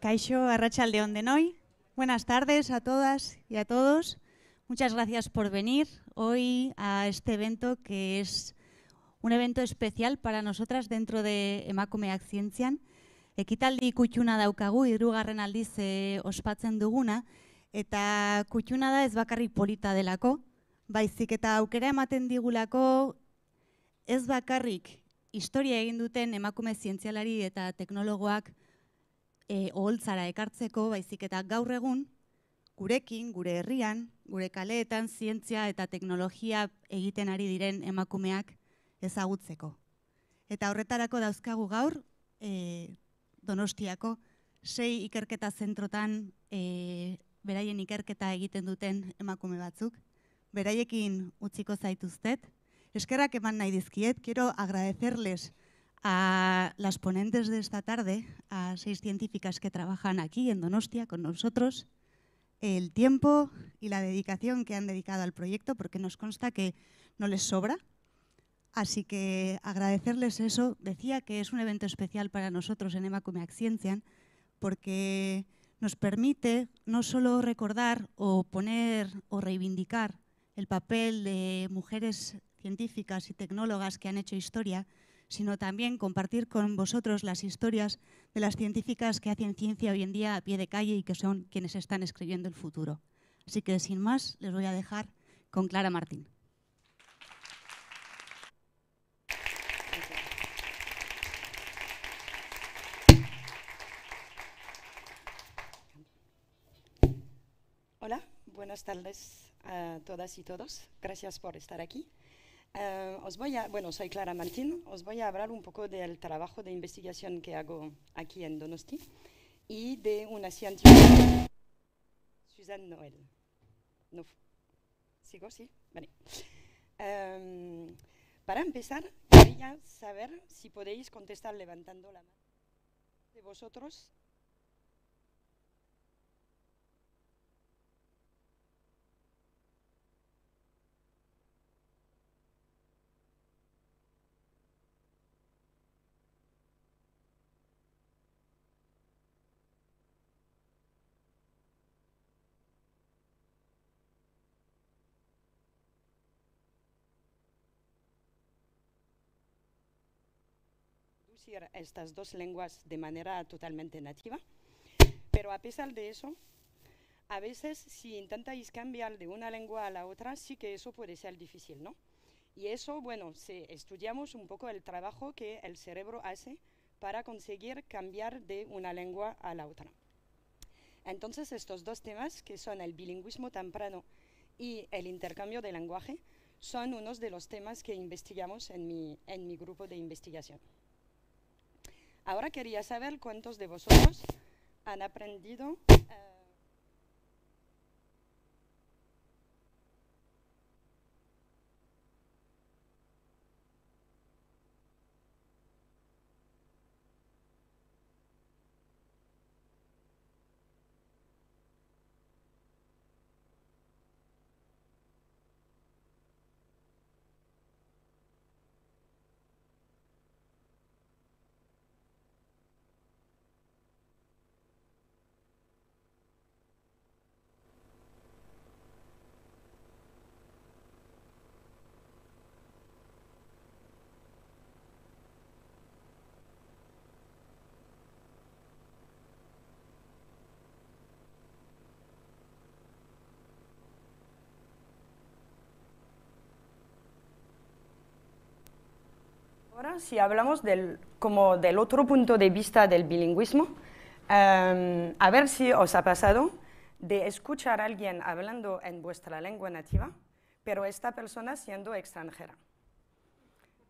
Caixo, Arrachaldeón de Noi. Buenas tardes a todas y a todos. Muchas gracias por venir hoy a este evento que es un evento especial para nosotras dentro de Emakumeak Zientzian. Ekitaldi kutxuna daukagu, irugarren aldiz eh, ospatzen duguna, eta kutxuna da ez bakarrik polita delako, baizik eta aukera ematen digulako ez bakarrik historia egin duten emakume zientzialari eta teknologoak e, oholtzara ekartzeko, baizik eta gaur egun, gurekin, gure herrian, gure kaleetan, zientzia eta teknologia egiten ari diren emakumeak ezagutzeko. Eta horretarako dauzkagu gaur, e, donostiako, sei ikerketa zentrotan e, beraien ikerketa egiten duten emakume batzuk. Beraiekin utziko zaituztet. Eskerrak eman nahi dizkiet, kero agradecerles a las ponentes de esta tarde, a seis científicas que trabajan aquí en Donostia con nosotros, el tiempo y la dedicación que han dedicado al proyecto, porque nos consta que no les sobra. Así que agradecerles eso. Decía que es un evento especial para nosotros en Emacumeac porque nos permite no solo recordar o poner o reivindicar el papel de mujeres científicas y tecnólogas que han hecho historia, sino también compartir con vosotros las historias de las científicas que hacen ciencia hoy en día a pie de calle y que son quienes están escribiendo el futuro. Así que sin más, les voy a dejar con Clara Martín. Hola, buenas tardes a todas y todos. Gracias por estar aquí. Eh, os voy a, bueno, soy Clara Martín, os voy a hablar un poco del trabajo de investigación que hago aquí en Donosti y de una científica, Susan Noel. No, ¿Sigo? Sí. Em, para empezar, quería saber si podéis contestar levantando la mano de vosotros estas dos lenguas de manera totalmente nativa, pero a pesar de eso, a veces si intentáis cambiar de una lengua a la otra, sí que eso puede ser difícil, ¿no? Y eso, bueno, si estudiamos un poco el trabajo que el cerebro hace para conseguir cambiar de una lengua a la otra. Entonces, estos dos temas, que son el bilingüismo temprano y el intercambio de lenguaje, son unos de los temas que investigamos en en mi grupo de investigación. Ahora quería saber cuántos de vosotros han aprendido. Eh, si hablamos como del otro punto de vista del bilingüismo, em, a ver si os ha pasado de escuchar a alguien hablando en vuestra lengua nativa, pero esta persona siendo extranjera.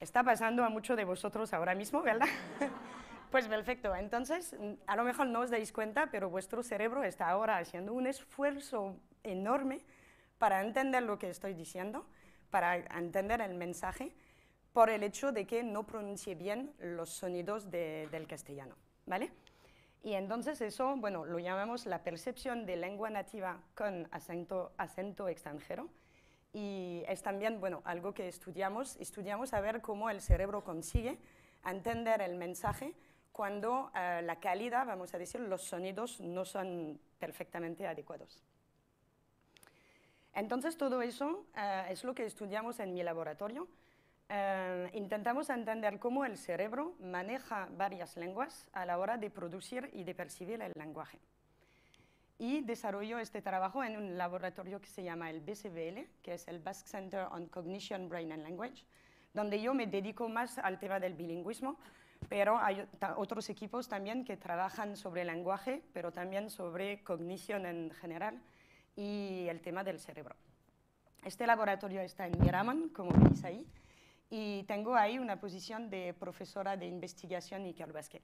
Está pasando a muchos de vosotros ahora mismo, ¿verdad? pues perfecto. Entonces, a lo mejor no os dais cuenta, pero vuestro cerebro está ahora haciendo un esfuerzo enorme para entender lo que estoy diciendo, para entender el mensaje por el hecho de que no pronuncie bien los sonidos del castellano, ¿vale? Y entonces eso, bueno, lo llamamos la percepción de lengua nativa con acento, acento extranjero, y es también bueno, algo que estudiamos, estudiamos a ver cómo el cerebro consigue entender el mensaje cuando eh, la calidad, vamos a decir, los sonidos no son perfectamente adecuados. Entonces todo eso eh, es lo que estudiamos en mi laboratorio Em, intentamos entender cómo el cerebro maneja varias lenguas a la hora de producir y de percibir el lenguaje. Y desarrollo este trabajo en un laboratorio que se llama el BCBL, que es el Basque Center on Cognition, Brain and Language, donde yo me dedico más al tema del bilingüismo, pero hay otros equipos también que trabajan sobre el lenguaje, pero también sobre cognición en general y el tema del cerebro. Este laboratorio está en Miraman, como veis ahí, y tengo ahí una posición de profesora de investigación y Basquet.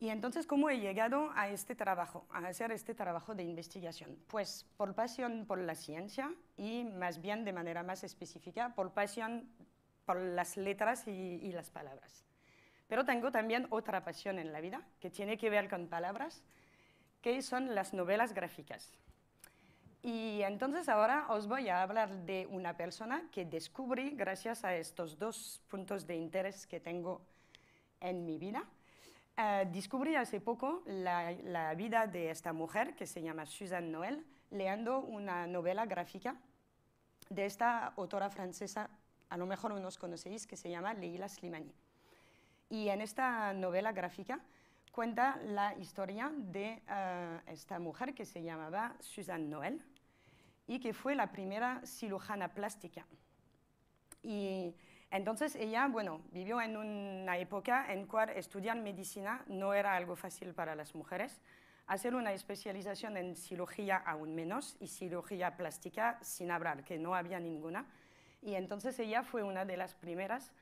Y entonces, ¿cómo he llegado a este trabajo, a hacer este trabajo de investigación? Pues por pasión por la ciencia y más bien de manera más específica, por pasión por las letras y las palabras. Pero tengo también otra pasión en la vida que tiene que ver con palabras, que son las novelas gráficas. Y entonces ahora os voy a hablar de una persona que descubrí gracias a estos dos puntos de interés que tengo en mi vida. Eh, descubrí hace poco la, vida de esta mujer que se llama Suzanne Noel leyendo una novela gráfica de esta autora francesa, a lo mejor unos conocéis, que se llama Leila Slimani. Y en esta novela gráfica cuenta la historia de eh, esta mujer que se llamaba Susan Noel y que fue la primera cirujana plástica. Y entonces ella, bueno, vivió en una época en cual estudiar medicina no era algo fácil para las mujeres, hacer una especialización en cirugía aún menos y cirugía plástica sin hablar, que no había ninguna. Y entonces ella fue una de las primeras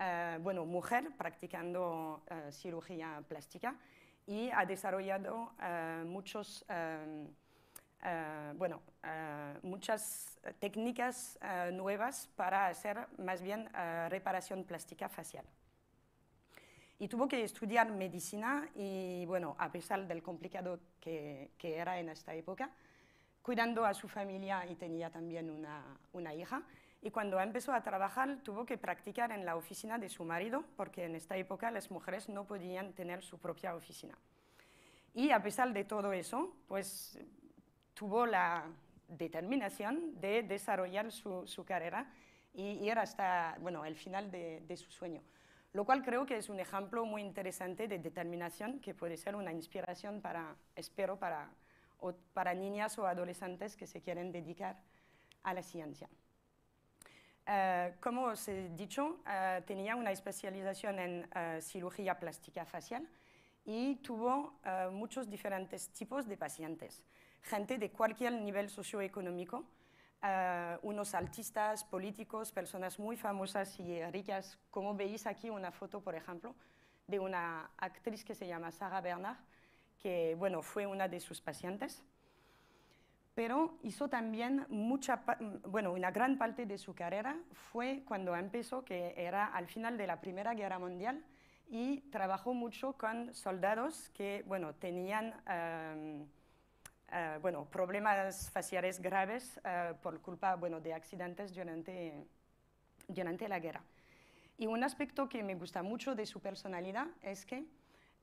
eh, bueno, mujer practicando eh, cirugía plástica y ha desarrollado eh, muchos, bueno, muchas técnicas nuevas para hacer más bien reparación plástica facial y tuvo que estudiar medicina y bueno, a pesar del complicado que, era en esta época, cuidando a su familia y tenía también una hija, y cuando empezó a trabajar tuvo que practicar en la oficina de su marido, porque en esta época las mujeres no podían tener su propia oficina. Y a pesar de todo eso, pues tuvo la determinación de desarrollar su, carrera y ir hasta el final de, su sueño. Lo cual creo que es un ejemplo muy interesante de determinación que puede ser una inspiración para, espero, para, para niñas o adolescentes que se quieren dedicar a la ciencia. Eh, como os he dicho, eh, tenía una especialización en eh, cirugía plástica facial y tuvo muchos diferentes tipos de pacientes, gente de cualquier nivel socioeconómico, unos artistas, políticos, personas muy famosas y ricas, como veis aquí una foto, por ejemplo, de una actriz que se llama Sarah Bernard, que bueno, fue una de sus pacientes pero hizo también mucha, mm, bueno, una gran parte de su carrera fue cuando empezó, que era al final de la Primera Guerra Mundial, y trabajó mucho con soldados que, bueno, tenían em, eh, bueno, problemas faciales graves eh, por culpa, bueno, de accidentes durante, la guerra. Y un aspecto que me gusta mucho de su personalidad es que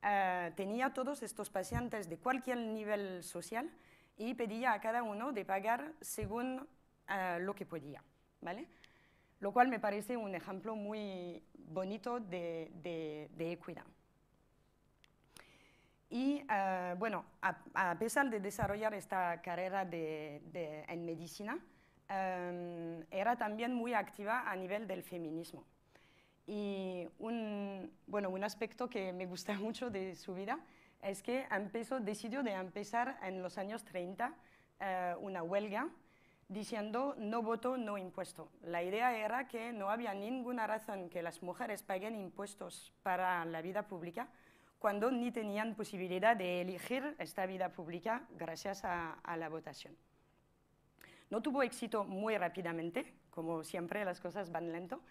eh, tenía todos estos pacientes de cualquier nivel social, y pedía a cada uno de pagar según eh, lo que podía, ¿vale? Lo cual me parece un ejemplo muy bonito de, equidad. Y eh, bueno, a, pesar de desarrollar esta carrera en medicina, eh, era también muy activa a nivel del feminismo. Y un, bueno, un aspecto que me gusta mucho de su vida es que empezó, decidió de empezar en los años 30 eh, una huelga diciendo no voto, no impuesto. La idea era que no había ninguna razón que las mujeres paguen impuestos para la vida pública cuando ni tenían posibilidad de elegir esta vida pública gracias a la votación. No tuvo éxito muy rápidamente, como siempre las cosas van lento,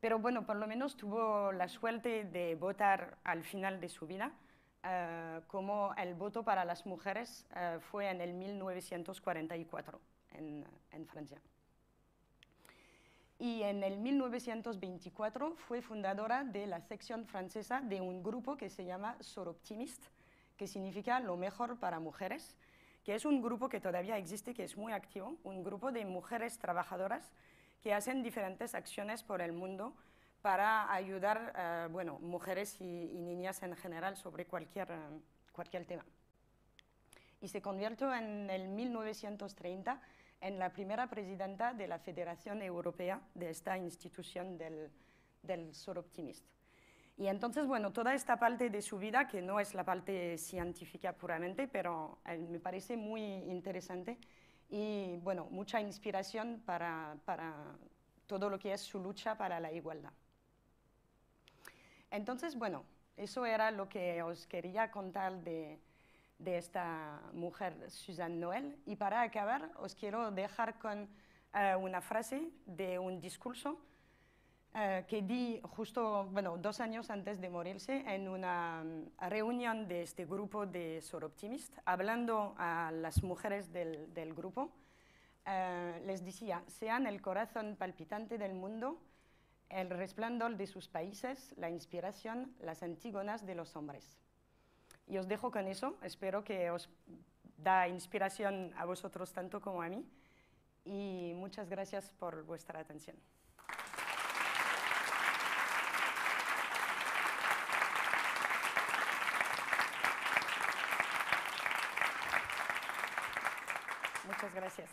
pero bueno, por lo menos tuvo la suerte de votar al final de su vida eh, como el voto para las mujeres eh, fue en el 1944 en, en Francia. Y en el 1924 fue fundadora de la sección francesa de un grupo que se llama Soroptimist, que significa lo mejor para mujeres, que es un grupo que todavía existe, que es muy activo, un grupo de mujeres trabajadoras que hacen diferentes acciones por el mundo para ayudar a eh, bueno, mujeres y, niñas en general sobre cualquier, cualquier tema. Y se convirtió en el 1930 en la primera presidenta de la Federación Europea de esta institución del, del Y entonces, bueno, toda esta parte de su vida, que no es la parte científica puramente, pero eh, me parece muy interesante y, bueno, mucha inspiración para, para todo lo que es su lucha para la igualdad. Entonces, bueno, eso era lo que os quería contar de, esta mujer, Suzanne Noel. Y para acabar, os quiero dejar con eh, una frase de un discurso eh, que di justo, bueno, dos años antes de morirse en una mm, reunión de este grupo de Soroptimist, hablando a las mujeres del, grupo. Eh, les decía, sean el corazón palpitante del mundo, el resplandor de sus países, la inspiración, las antígonas de los hombres. Y os dejo con eso, espero que os da inspiración a vosotros tanto como a mí. Y muchas gracias por vuestra atención. Muchas gracias.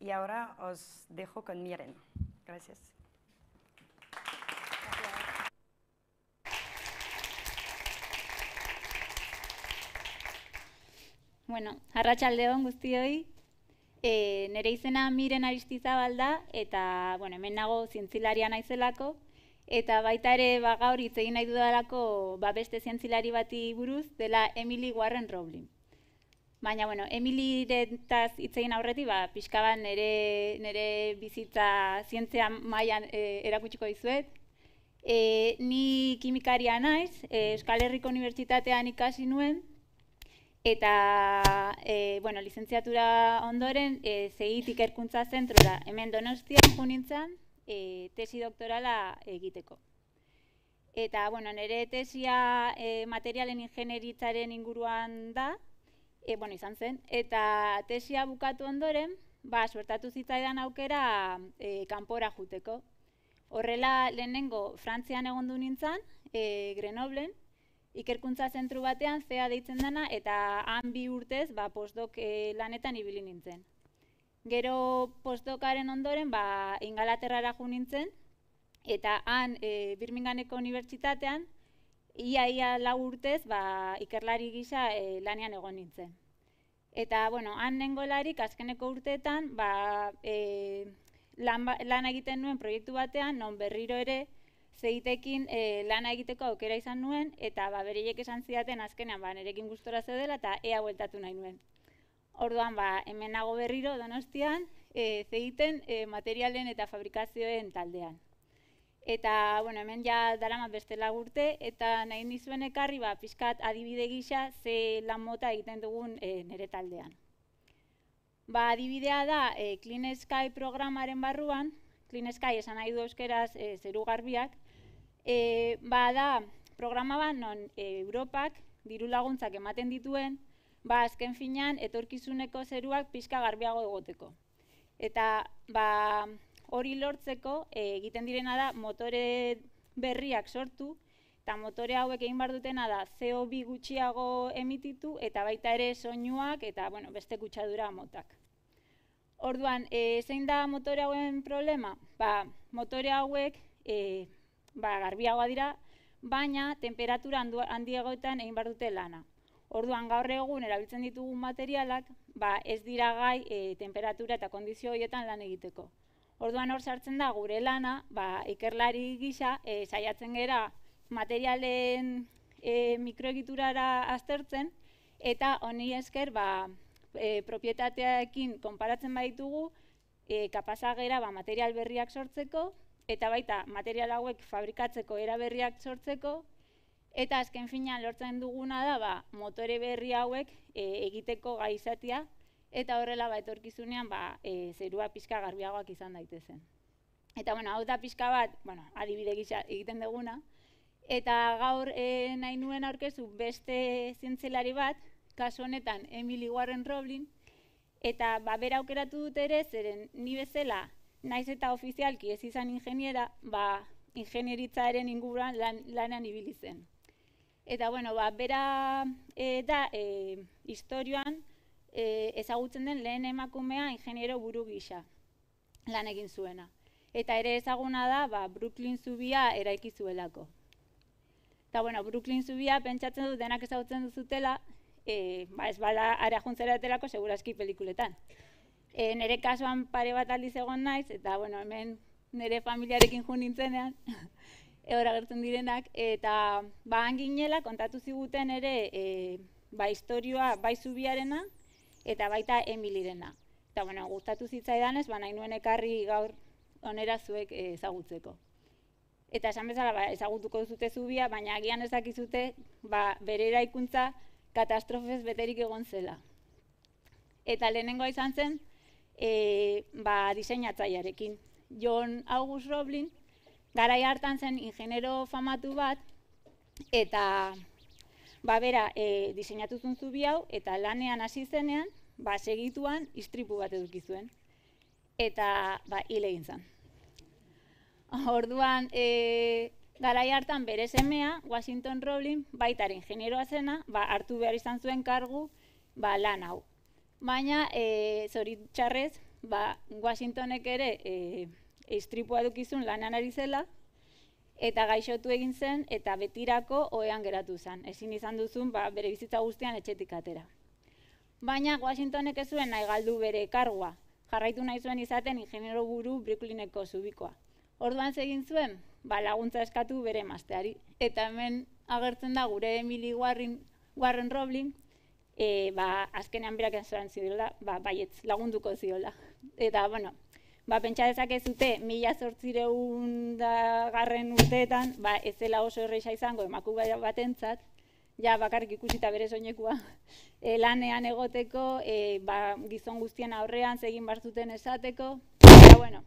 Y ahora os dejo con Miren. Gracias. Bueno, arratsalde on guztioi. Eh, nere izena Miren Aristizabalda eta bueno, hemen nago zientzilaria naizelako eta baita ere ba gaur hitz egin nahi dudalako ba beste zientzilari bati buruz dela Emily Warren Rowling. Baina bueno, Emily aurreti, hitz egin aurretik ba pizka ban nere nere bizitza zientzia mailan e, erakutsiko dizuet. E, ni kimikaria naiz, e, Euskal Herriko Unibertsitatean ikasi nuen, Eta, e, bueno, licentziatura ondoren, e, zehi tikerkuntza zentrura hemen donostia junintzen, e, eh, tesi doktorala egiteko. Eta, bueno, nere tesia e, materialen ingenieritzaren inguruan da, e, bueno, izan zen, eta tesia bukatu ondoren, ba, suertatu zitzaidan aukera e, kanpora juteko. Horrela, lehenengo, Frantzian egondu nintzen, e, Grenoblen, ikerkuntza zentru batean zea deitzen dana eta han bi urtez ba, postdok e, eh, lanetan ibili nintzen. Gero postdokaren ondoren ba, ingalaterrara jo nintzen eta han e, Birminghameko Unibertsitatean iaia ia lau urtez ba, ikerlari gisa e, lanean egon nintzen. Eta, bueno, han nengolarik azkeneko urteetan, ba, lan, ba-, lan egiten nuen proiektu batean, non berriro ere, zeitekin e, lana egiteko aukera izan nuen, eta ba, bereiek esan ziaten azkenean ba, nerekin gustora zeudela eta ea bueltatu nahi nuen. Orduan, ba, hemen nago berriro donostian, e, zeiten e, materialen eta fabrikazioen taldean. Eta, bueno, hemen ja dara beste lagurte, eta nahi nizuen ekarri, ba, pixkat adibide gisa ze lan mota egiten dugun e, nere taldean. Ba, adibidea da, e, Clean Sky programaren barruan, Clean Sky esan nahi du euskeraz e, eh, ba da, programa bat non eh, Europak diru ematen dituen, ba azken finean etorkizuneko zeruak pixka garbiago egoteko. Eta ba, hori lortzeko eh, egiten direna da motore berriak sortu, eta motore hauek egin bar dutena da CO2 gutxiago emititu eta baita ere soinuak eta bueno, beste kutsadura motak. Orduan, zein da motore hauen problema? Ba, motore hauek ba, garbiagoa dira, baina temperatura handiagoetan egin behar dute lana. Orduan gaur egun erabiltzen ditugu materialak, ba, ez dira gai e, temperatura eta kondizio horietan lan egiteko. Orduan hor sartzen da gure lana, ba, ikerlari gisa e, saiatzen gera materialen e, mikroegiturara aztertzen eta honi esker ba e, propietateekin konparatzen baditugu eh gera ba, material berriak sortzeko eta baita material hauek fabrikatzeko eraberriak sortzeko, eta azken fina lortzen duguna da, ba, motore berri hauek e, egiteko gaizatia, eta horrela ba, etorkizunean ba, e, zerua pixka garbiagoak izan daitezen. Eta bueno, hau da pixka bat, bueno, adibide gisa egiten duguna, eta gaur e, nahi nuen aurkezu beste zientzelari bat, kaso honetan Emily Warren Roblin, eta ba, bera aukeratu dut ere, zeren ni bezala naiz eta ofizialki ez izan ingeniera, ba, ingenieritzaren inguruan lan, lanean ibili zen. Eta bueno, ba, bera e, da e, historioan e, ezagutzen den lehen emakumea ingeniero buru gisa lan egin zuena. Eta ere ezaguna da ba, Brooklyn zubia eraiki zuelako. Eta bueno, Brooklyn zubia pentsatzen dut denak ezagutzen duzutela, e, ba, ez bala ara juntzera aterako seguraski pelikuletan e, eh, nire kasuan pare bat aldiz egon naiz, eta bueno, hemen nire familiarekin jo nintzenean, eurra gertzen direnak, eta bahan ginela kontatu ziguten ere eh, ba historioa bai zubiarena eta baita emilirena. Eta bueno, gustatu zitzaidan ez, baina nuen ekarri gaur onera zuek eh, ezagutzeko. Eta esan bezala ba, ezagutuko zute zubia, baina agian ez dakizute ba, bere eraikuntza katastrofez beterik egon zela. Eta lehenengo izan zen, e, ba, diseinatzaiarekin. John August Roblin, garai hartan zen ingeniero famatu bat, eta ba, bera, e, diseinatu bi hau, eta lanean hasi zenean, ba, segituan istripu bat eduki zuen. Eta ba, hile Orduan, e, garai hartan bere semea, Washington Roblin, baitar ingenieroa zena, ba, hartu behar izan zuen kargu, ba, lan hau, Baina, e, zoritxarrez, ba, Washingtonek ere e, istripua dukizun lanan ari zela, eta gaixotu egin zen, eta betirako ohean geratu zen. Ezin izan duzun, ba, bere bizitza guztian etxetik atera. Baina Washingtonek ez zuen nahi galdu bere kargua. Jarraitu nahi zuen izaten ingeniero buru Brooklyneko zubikoa. Orduan egin zuen, ba, laguntza eskatu bere emazteari. Eta hemen agertzen da gure Emily Warren, Warren e, ba, azkenean berak ez zidela, ba, baietz lagunduko zirela. Eta, bueno, ba, pentsa dezakezute, mila sortzireun urteetan, ba, ez dela oso erreixa izango, emaku batentzat, ja bakarrik ikusita bere soinekua e, lanean egoteko, e, ba, gizon guztien aurrean zegin barzuten esateko. Eta bueno,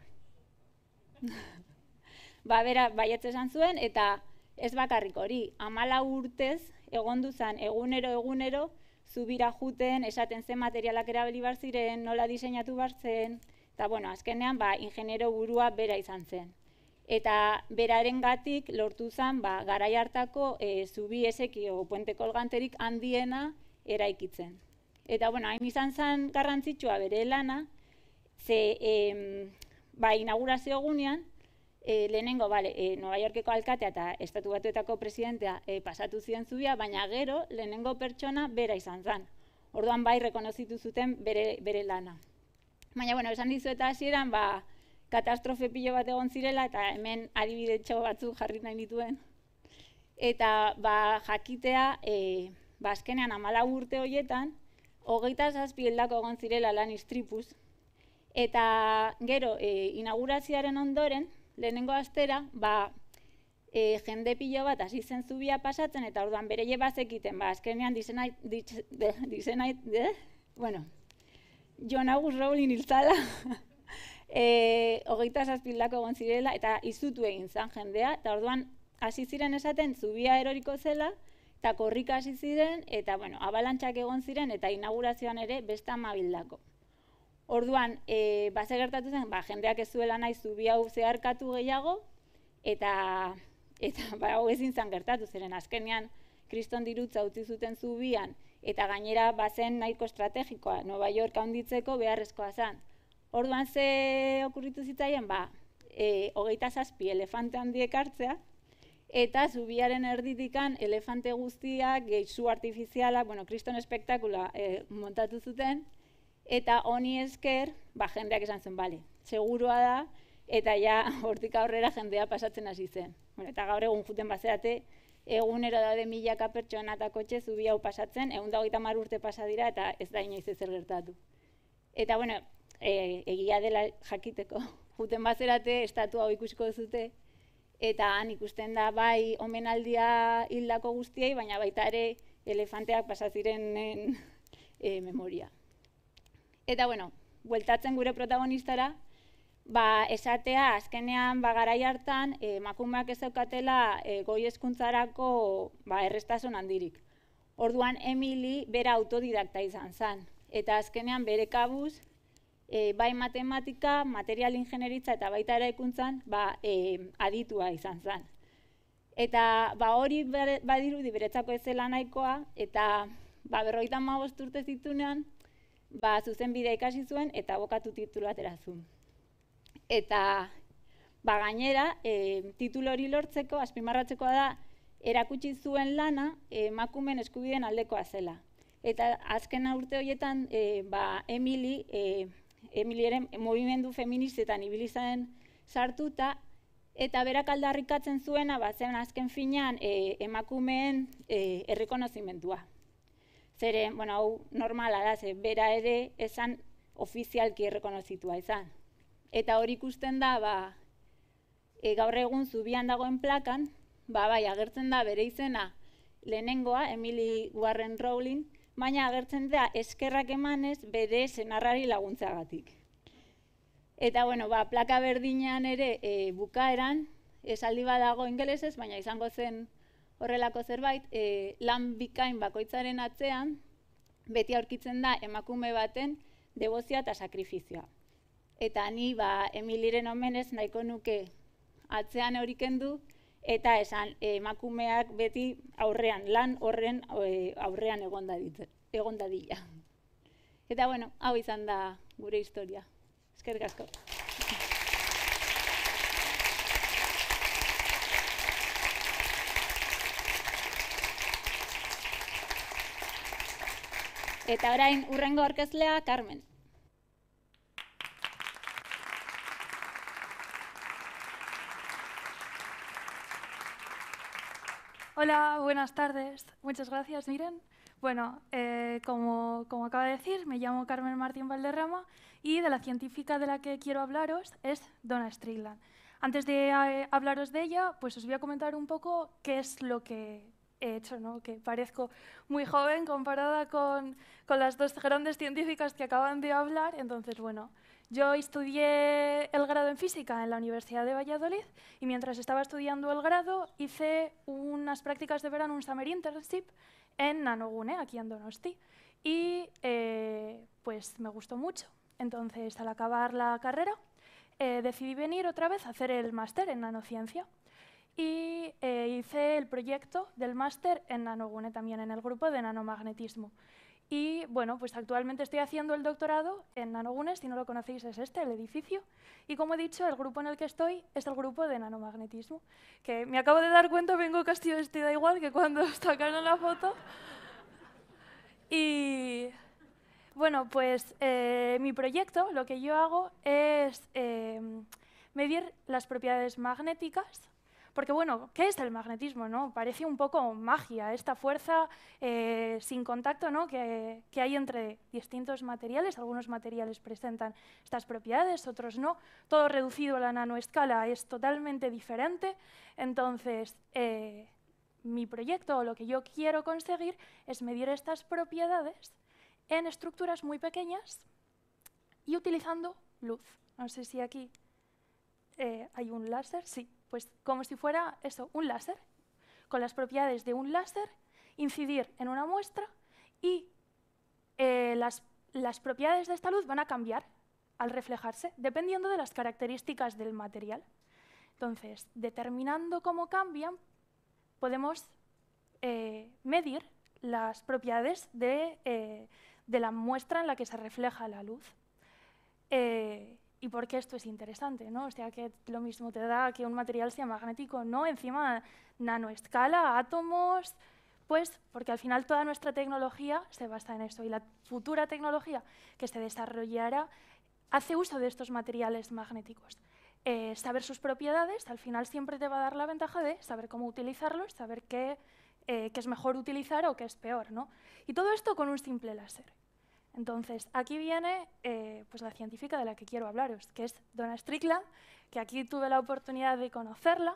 ba, bera baietz esan zuen, eta ez bakarrik hori, amala urtez, egondu duzan, egunero, egunero zubira juten, esaten zen materialak erabili bar ziren, nola diseinatu bar eta bueno, azkenean ba ingeniero burua bera izan zen. Eta berarengatik lortu zen ba garai hartako e, zubi eseki o puente colganterik handiena eraikitzen. Eta bueno, hain izan zen garrantzitsua bere lana ze em, ba inaugurazio egunean e, lehenengo, bale, e, eh, Nova Yorkeko alkatea eta estatu batuetako presidentea e, pasatu ziren zubia, baina gero lehenengo pertsona bera izan zen. Orduan bai rekonozitu zuten bere, bere lana. Baina, bueno, esan dizu eta hasieran ba, katastrofe pilo bat egon zirela eta hemen adibide batzu jarri nahi dituen. Eta, ba, jakitea, e, ba, azkenean amala urte horietan, hogeita zazpi egon zirela lan iztripuz. Eta, gero, e, inaugurazioaren ondoren, lehenengo astera, ba, e, jende pilo bat hasi zen zubia pasatzen eta orduan bere lle ekiten, ba, azkenean dizenait dizenait, de, bueno, Jon August Rowling iltala. Eh, 27 egon zirela eta izutu egin zan jendea eta orduan hasi ziren esaten zubia eroriko zela eta korrika hasi ziren eta bueno, abalantzak egon ziren eta inaugurazioan ere besta mabildako. Orduan, e, base gertatu zen, ba, jendeak ez zuela nahi zubi hau zeharkatu gehiago, eta, eta ba, hau ezin zen gertatu, zeren azkenean, kriston dirutza utzi zuten zubian, eta gainera bazen nahiko estrategikoa, Nova York handitzeko beharrezkoa zen. Orduan ze okurritu zitzaien, ba, e, hogeita zazpi elefante handiek hartzea, eta zubiaren erditikan elefante guztiak, geizu artifizialak, bueno, kriston espektakula e, montatu zuten, eta honi esker, ba, jendeak esan zen, bale, segurua da, eta ja, hortik aurrera jendea pasatzen hasi zen. Bueno, eta gaur egun juten bazeate, egunero daude milaka pertsona eta kotxe zubi hau pasatzen, egun da hogeita urte pasa dira eta ez da inoiz ez gertatu. Eta, bueno, e, egia dela jakiteko. Juten bazerate, estatu hau ikusiko duzute, eta han ikusten da bai omenaldia hildako guztiei, baina baita ere elefanteak pasaziren en, e, memoria. Eta, bueno, bueltatzen gure protagonistara, ba, esatea, azkenean, ba, gara jartan, eh, emakumeak ez daukatela eh, goi eskuntzarako ba, errestasun handirik. Orduan, Emili bera autodidakta izan zan, Eta azkenean, bere kabuz, e, bai matematika, material ingeneritza eta baita eraikuntzan, ba, e, aditua izan zan. Eta ba, hori badirudi beretzako ez zela nahikoa, eta ba, berroitan urte zitunean, ba, zuzen bidea ikasi zuen eta bokatu titulu atera zuen. Eta ba, gainera, e, titulu hori lortzeko, azpimarratzeko da, erakutsi zuen lana emakumeen eskubideen aldekoa zela. Eta azken urte horietan, e, ba, Emili, e, movimendu feministetan ibilizaren sartuta, eta berak aldarrikatzen zuena, ba, zen azken finean e, emakumeen e, errekonozimentua zeren, bueno, hau normala da, ze bera ere esan ofizialki errekonozitua izan. Eta hor ikusten da, ba, e, gaur egun zubian dagoen plakan, ba, bai, agertzen da bere izena lehenengoa, Emily Warren Rowling, baina agertzen da eskerrak emanez bere senarrari laguntzagatik. Eta, bueno, ba, plaka berdinean ere e, bukaeran, esaldi dago ingelesez, baina izango zen horrelako zerbait, e, lan bikain bakoitzaren atzean, beti aurkitzen da emakume baten debozia eta sakrifizioa. Eta ni, ba, emiliren omenez nahiko nuke atzean hori du, eta esan emakumeak beti aurrean, lan horren eh, aurrean egondadila. eta bueno, hau izan da gure historia. Ezker gazko. Eta orain urrengo lea, Carmen. Hola, buenas tardes. Muchas gracias, Miren. Bueno, eh, como, acaba de decir, me llamo Carmen Martín Valderrama y de la científica de la que quiero hablaros es Donna Strickland. Antes de eh, hablaros de ella, pues os voy a comentar un poco qué es lo que, he hecho, ¿no? que parezco muy joven comparada con, con las dos grandes científicas que acaban de hablar. Entonces, bueno, yo estudié el grado en física en la Universidad de Valladolid y mientras estaba estudiando el grado hice unas prácticas de verano, un summer internship en Nanogune, aquí en Donosti. Y eh, pues me gustó mucho. Entonces, al acabar la carrera, eh, decidí venir otra vez a hacer el máster en nanociencia y eh, hice el proyecto del máster en Nanogune también, en el grupo de nanomagnetismo. Y bueno, pues actualmente estoy haciendo el doctorado en Nanogune, si no lo conocéis es este, el edificio. Y como he dicho, el grupo en el que estoy es el grupo de nanomagnetismo, que me acabo de dar cuenta, vengo casi vestida igual que cuando sacaron la foto. Y bueno, pues eh, mi proyecto, lo que yo hago es eh, medir las propiedades magnéticas porque bueno, ¿qué es el magnetismo? Parece un poco magia, esta fuerza eh, sin contacto que, hay entre distintos materiales. Algunos materiales presentan estas propiedades, otros no. Todo reducido a la nanoescala es totalmente diferente. Entonces, eh, mi proyecto o lo que yo quiero conseguir es medir estas propiedades en estructuras muy pequeñas y utilizando luz. No sé si aquí eh, hay un láser, sí, pues como si fuera eso, un láser, con las propiedades de un láser, incidir en una muestra y eh, las, propiedades de esta luz van a cambiar al reflejarse, dependiendo de las características del material. Entonces, determinando cómo cambian, podemos eh, medir las propiedades eh, de, la muestra en la que se refleja la luz y por qué esto es interesante, ¿no? O sea, que lo mismo te da que un material sea magnético, no, encima nanoescala, átomos, pues porque al final toda nuestra tecnología se basa en eso y la futura tecnología que se desarrollará hace uso de estos materiales magnéticos. Eh, saber sus propiedades al final siempre te va a dar la ventaja de saber cómo utilizarlos, saber qué, eh, qué es mejor utilizar o qué es peor, ¿no? Y todo esto con un simple láser. Entonces, aquí viene eh, pues la científica de la que quiero hablaros, que es Donna Strickland, que aquí tuve la oportunidad de conocerla.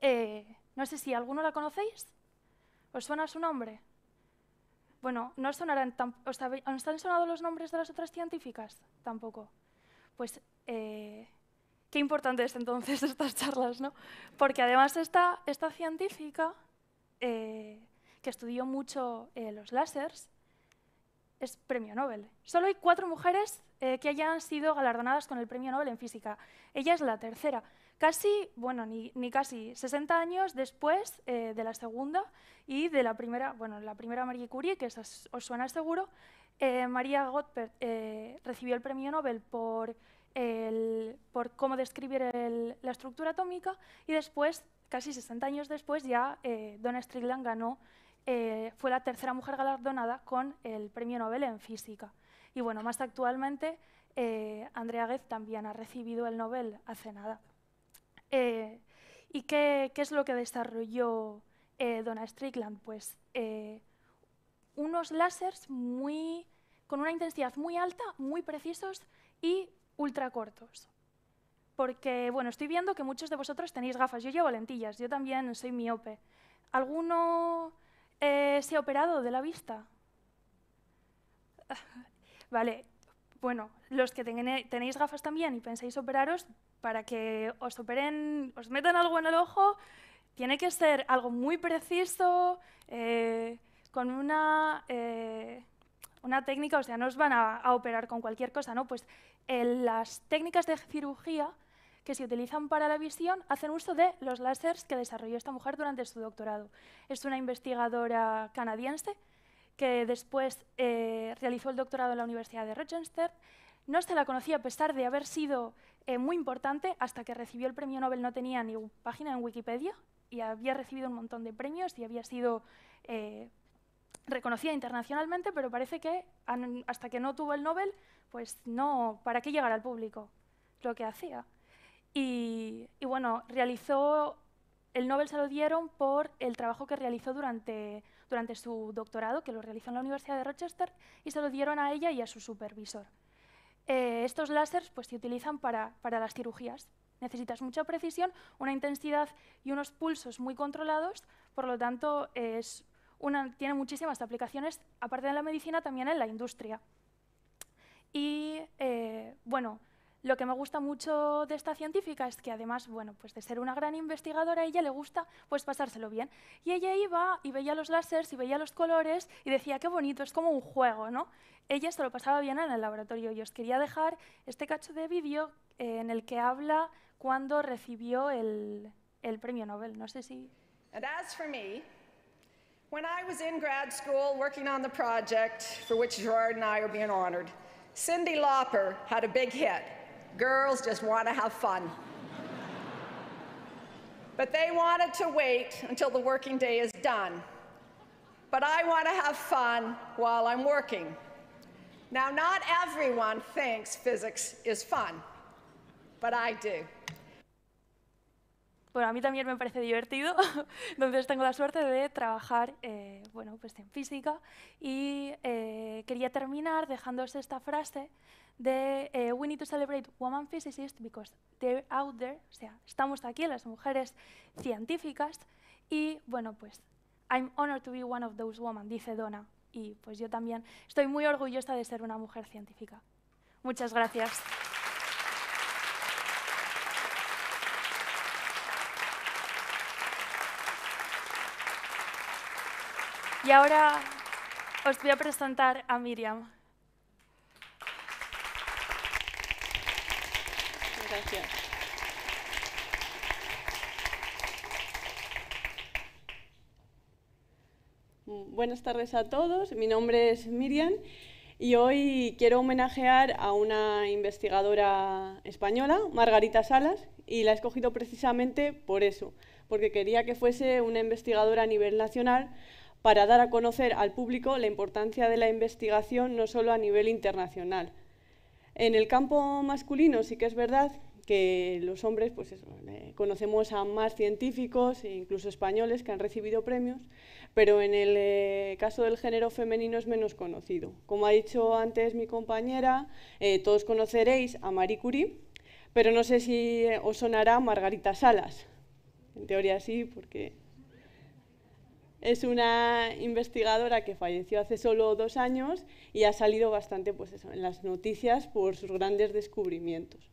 Eh, no sé si alguno la conocéis. ¿Os suena su nombre? Bueno, ¿no sonarán tan, os, han sonado los nombres de las otras científicas? Tampoco. Pues eh, qué importante es entonces estas charlas, ¿no? Porque además esta, esta científica, que estudió mucho los láseres, es premio Nobel. Solo hay cuatro mujeres eh, que hayan sido galardonadas con el premio Nobel en física. Ella es la tercera. Casi, bueno, ni, casi 60 años después eh, de la segunda y de la primera, bueno, la primera Marie Curie, que os, suena seguro, eh, María Gottberg recibió el premio Nobel por, por cómo describir la estructura atómica y después, casi 60 años después, ya Donna Strickland ganó eh, fue la tercera mujer galardonada con el Premio Nobel en Física. Y bueno, más actualmente, eh, Andrea Ghez también ha recibido el Nobel hace nada. Eh, ¿Y qué, es lo que desarrolló Donna Strickland? Pues unos láseres muy, con una intensidad muy alta, muy precisos y ultracortos porque bueno, estoy viendo que muchos de vosotros tenéis gafas. Yo llevo lentillas, yo también soy miope. ¿Alguno eh, se ha operado de la vista. vale, bueno, los que tenéis gafas también y pensáis operaros, para que os operen, os metan algo en el ojo, tiene que ser algo muy preciso, eh, con una, eh, una técnica, o sea, no os van a, operar con cualquier cosa, ¿no? Pues en las técnicas de cirugía que se utilizan para la visión hacen uso de los láseres que desarrolló esta mujer durante su doctorado. Es una investigadora canadiense que después eh, realizó el doctorado en la Universidad de Rochester. No se la conocía a pesar de haber sido eh, muy importante hasta que recibió el premio Nobel. No tenía ni página en Wikipedia y había recibido un montón de premios y había sido eh, reconocida internacionalmente, pero parece que hasta que no tuvo el Nobel, pues no, ¿para qué llegar al público? Lo que hacía. Y, bueno, realizó, el Nobel se lo dieron por el trabajo que realizó durante, durante su doctorado, que lo realizó en la Universidad de Rochester, y se lo dieron a ella y a su supervisor. Eh, estos láseres pues, se utilizan para, las cirugías. Necesitas mucha precisión, una intensidad y unos pulsos muy controlados, por lo tanto, es tiene muchísimas aplicaciones, aparte de la medicina, también en la industria. Y, eh, bueno, lo que me gusta mucho de esta científica es que además, bueno, pues de ser una gran investigadora, a ella le gusta pues pasárselo bien. Y ella iba y veía los láseres y veía los colores y decía, qué bonito, es como un juego, ¿no? Ella se lo pasaba bien en el laboratorio y os quería dejar este cacho de vídeo eh, en el que habla cuando recibió el, el premio Nobel. No sé si... when I was in grad school working on the project for which Gerard and I being honored, Cindy Lauper had a big hit. Girls just want to have fun. but they wanted to wait until the working day is done. But I want to have fun while I'm working. Now, not everyone thinks physics is fun, but I do. Bueno, a mí también me parece divertido, entonces tengo la suerte de trabajar eh, bueno, pues en física y eh, quería terminar dejándoos esta frase de eh, We need to celebrate women physicists because they're out there, o sea, estamos aquí las mujeres científicas y bueno, pues I'm honored to be one of those women, dice Donna. Y pues yo también estoy muy orgullosa de ser una mujer científica. Muchas gracias. Y ahora os voy a presentar a Miriam. Buenas tardes a todos, mi nombre es Miriam y hoy quiero homenajear a una investigadora española, Margarita Salas, y la he escogido precisamente por eso, porque quería que fuese una investigadora a nivel nacional para dar a conocer al público la importancia de la investigación no solo a nivel internacional, en el campo masculino sí que es verdad que los hombres, pues conocemos a más científicos, e incluso españoles, que han recibido premios, pero en el eh, caso del género femenino es menos conocido. Como ha dicho antes mi compañera, eh, todos conoceréis a Marie Curie, pero no sé si eh, os sonará Margarita Salas. En teoría sí, porque es una investigadora que falleció hace solo dos años y ha salido bastante pues en las noticias por sus grandes descubrimientos.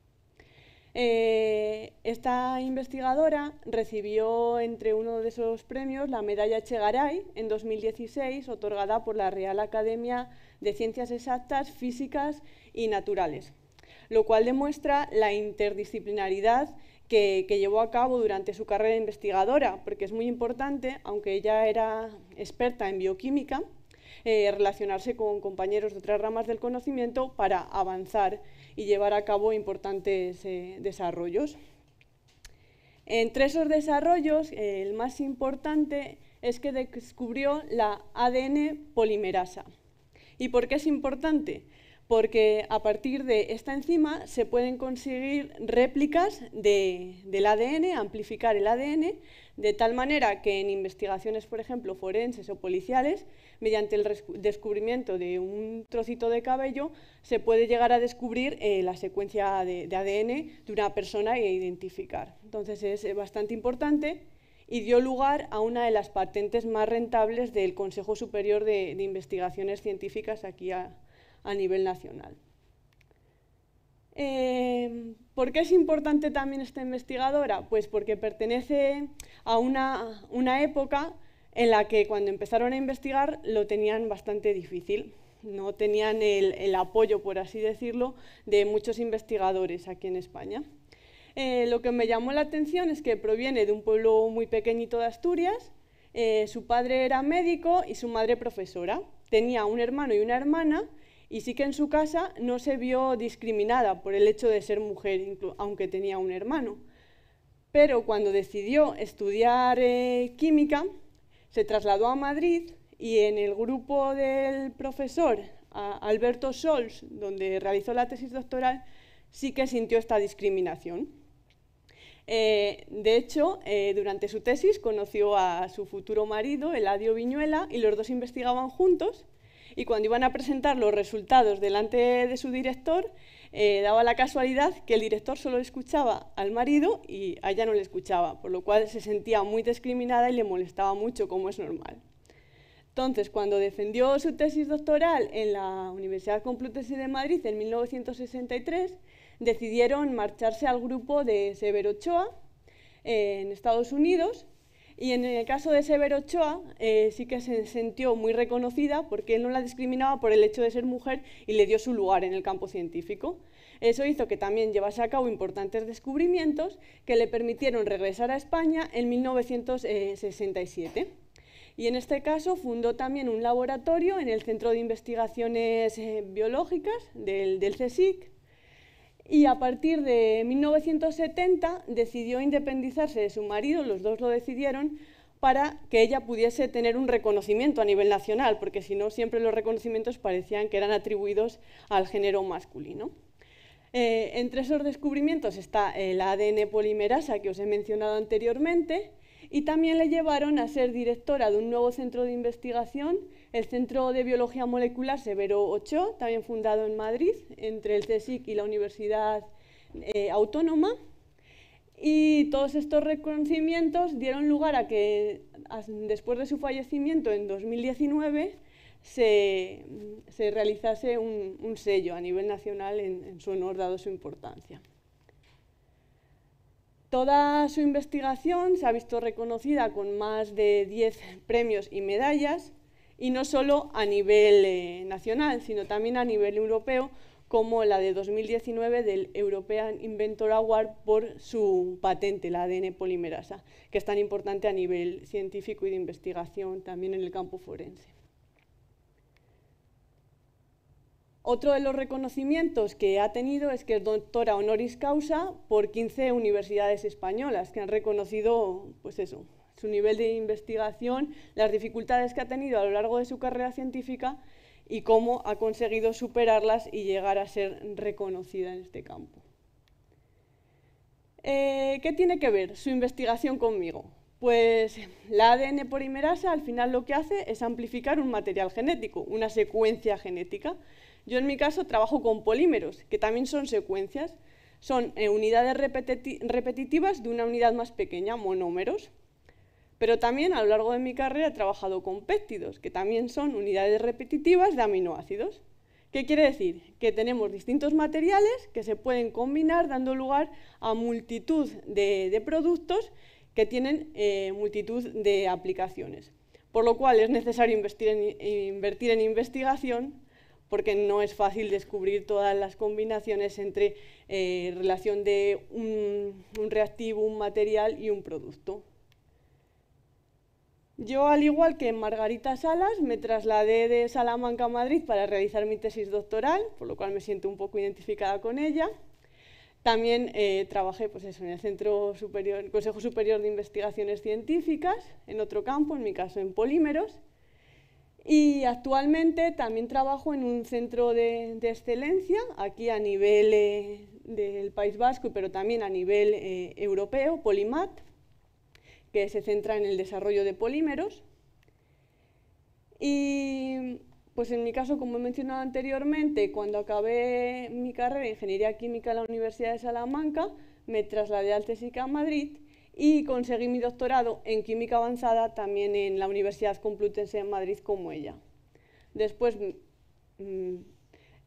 Eh, esta investigadora recibió entre uno de esos premios la medalla Chegaray en 2016, otorgada por la Real Academia de Ciencias Exactas, Físicas y Naturales, lo cual demuestra la interdisciplinaridad que, llevó a cabo durante su carrera investigadora, porque es muy importante, aunque ella era experta en bioquímica, eh, relacionarse con compañeros de otras ramas del conocimiento para avanzar y llevar a cabo importantes eh, desarrollos. Entre esos desarrollos, eh, el más importante es que descubrió la ADN polimerasa. ¿Y por qué es importante? porque a partir de esta enzima se pueden conseguir réplicas del ADN, amplificar el ADN, de tal manera que en investigaciones, por ejemplo, forenses o policiales, mediante el descubrimiento de un trocito de cabello, se puede llegar a descubrir eh, la secuencia de, ADN de una persona e identificar. Entonces es bastante importante y dio lugar a una de las patentes más rentables del Consejo Superior de, de Investigaciones Científicas aquí a, a nivel nacional. Em, ¿Por qué es importante también esta investigadora? Pues porque pertenece a una, época en la que cuando empezaron a investigar lo tenían bastante difícil no tenían el, apoyo, por así decirlo, de muchos investigadores aquí en España. Eh, lo que me llamó la atención es que proviene de un pueblo muy pequeñito de Asturias, eh, su padre era médico y su madre profesora. Tenía un hermano y una hermana y sí que en su casa no se vio discriminada por el hecho de ser mujer, aunque tenía un hermano. Pero cuando decidió estudiar eh, química, se trasladó a Madrid y en el grupo del profesor Alberto Sols, donde realizó la tesis doctoral, sí que sintió esta discriminación. Eh, de hecho, eh, durante su tesis conoció a su futuro marido, Eladio Viñuela, y los dos investigaban juntos y cuando iban a presentar los resultados delante de su director, eh, daba la casualidad que el director solo escuchaba al marido y a ella no le escuchaba, por lo cual se sentía muy discriminada y le molestaba mucho, como es normal. Entonces, cuando defendió su tesis doctoral en la Universidad Complutense de Madrid en 1963, decidieron marcharse al grupo de Severo Ochoa eh, en Estados Unidos y en el caso de Severo Ochoa, eh, sí que se sintió muy reconocida porque él no la discriminaba por el hecho de ser mujer y le dio su lugar en el campo científico. Eso hizo que también llevase a cabo importantes descubrimientos que le permitieron regresar a España en 1967. Y en este caso fundó también un laboratorio en el Centro de Investigaciones eh, Biológicas del, del CSIC, y a partir de 1970 decidió independizarse de su marido, los dos lo decidieron, para que ella pudiese tener un reconocimiento a nivel nacional, porque si no siempre los reconocimientos parecían que eran atribuidos al género masculino. Eh, entre esos descubrimientos está el ADN polimerasa que os he mencionado anteriormente y también le llevaron a ser directora de un nuevo centro de investigación el Centro de Biología Molecular Severo Ochoa, también fundado en Madrid, entre el CSIC y la Universidad eh, Autónoma. Y todos estos reconocimientos dieron lugar a que, después de su fallecimiento en 2019, se, realizase un, sello a nivel nacional en, en su honor, dado su importancia. Toda su investigación se ha visto reconocida con más de 10 premios y medallas, y no solo a nivel eh, nacional, sino también a nivel europeo, como la de 2019 del European Inventor Award por su patente, la ADN polimerasa, que es tan importante a nivel científico y de investigación también en el campo forense. Otro de los reconocimientos que ha tenido es que es doctora honoris causa por 15 universidades españolas que han reconocido pues eso, su nivel de investigación, las dificultades que ha tenido a lo largo de su carrera científica y cómo ha conseguido superarlas y llegar a ser reconocida en este campo. Eh, ¿Qué tiene que ver su investigación conmigo? Pues la ADN polimerasa al final lo que hace es amplificar un material genético, una secuencia genética. Yo en mi caso trabajo con polímeros, que también son secuencias, son eh, unidades repetitivas de una unidad más pequeña, monómeros. Pero también a lo largo de mi carrera he trabajado con péptidos, que también son unidades repetitivas de aminoácidos. ¿Qué quiere decir? Que tenemos distintos materiales que se pueden combinar dando lugar a multitud de, productos que tienen eh, multitud de aplicaciones. Por lo cual es necesario invertir en, investigación porque no es fácil descubrir todas las combinaciones entre eh, relación de un reactivo, un material y un producto. Yo, al igual que Margarita Salas, me trasladé de Salamanca a Madrid para realizar mi tesis doctoral, por lo cual me siento un poco identificada con ella. También eh, trabajé pues en el Consejo Superior de Investigaciones Científicas, en otro campo, en mi caso en polímeros. Y actualmente también trabajo en un centro de, excelencia, aquí a nivel eh, del País Vasco, pero también a nivel eh, europeo, Polimat, que se centra en el desarrollo de polímeros. Y pues en mi caso, como he mencionado anteriormente, cuando acabé mi carrera de Ingeniería Química en la Universidad de Salamanca, me trasladé al CSIC a Madrid y conseguí mi doctorado en Química Avanzada también en la Universidad Complutense de Madrid como ella. Después mm,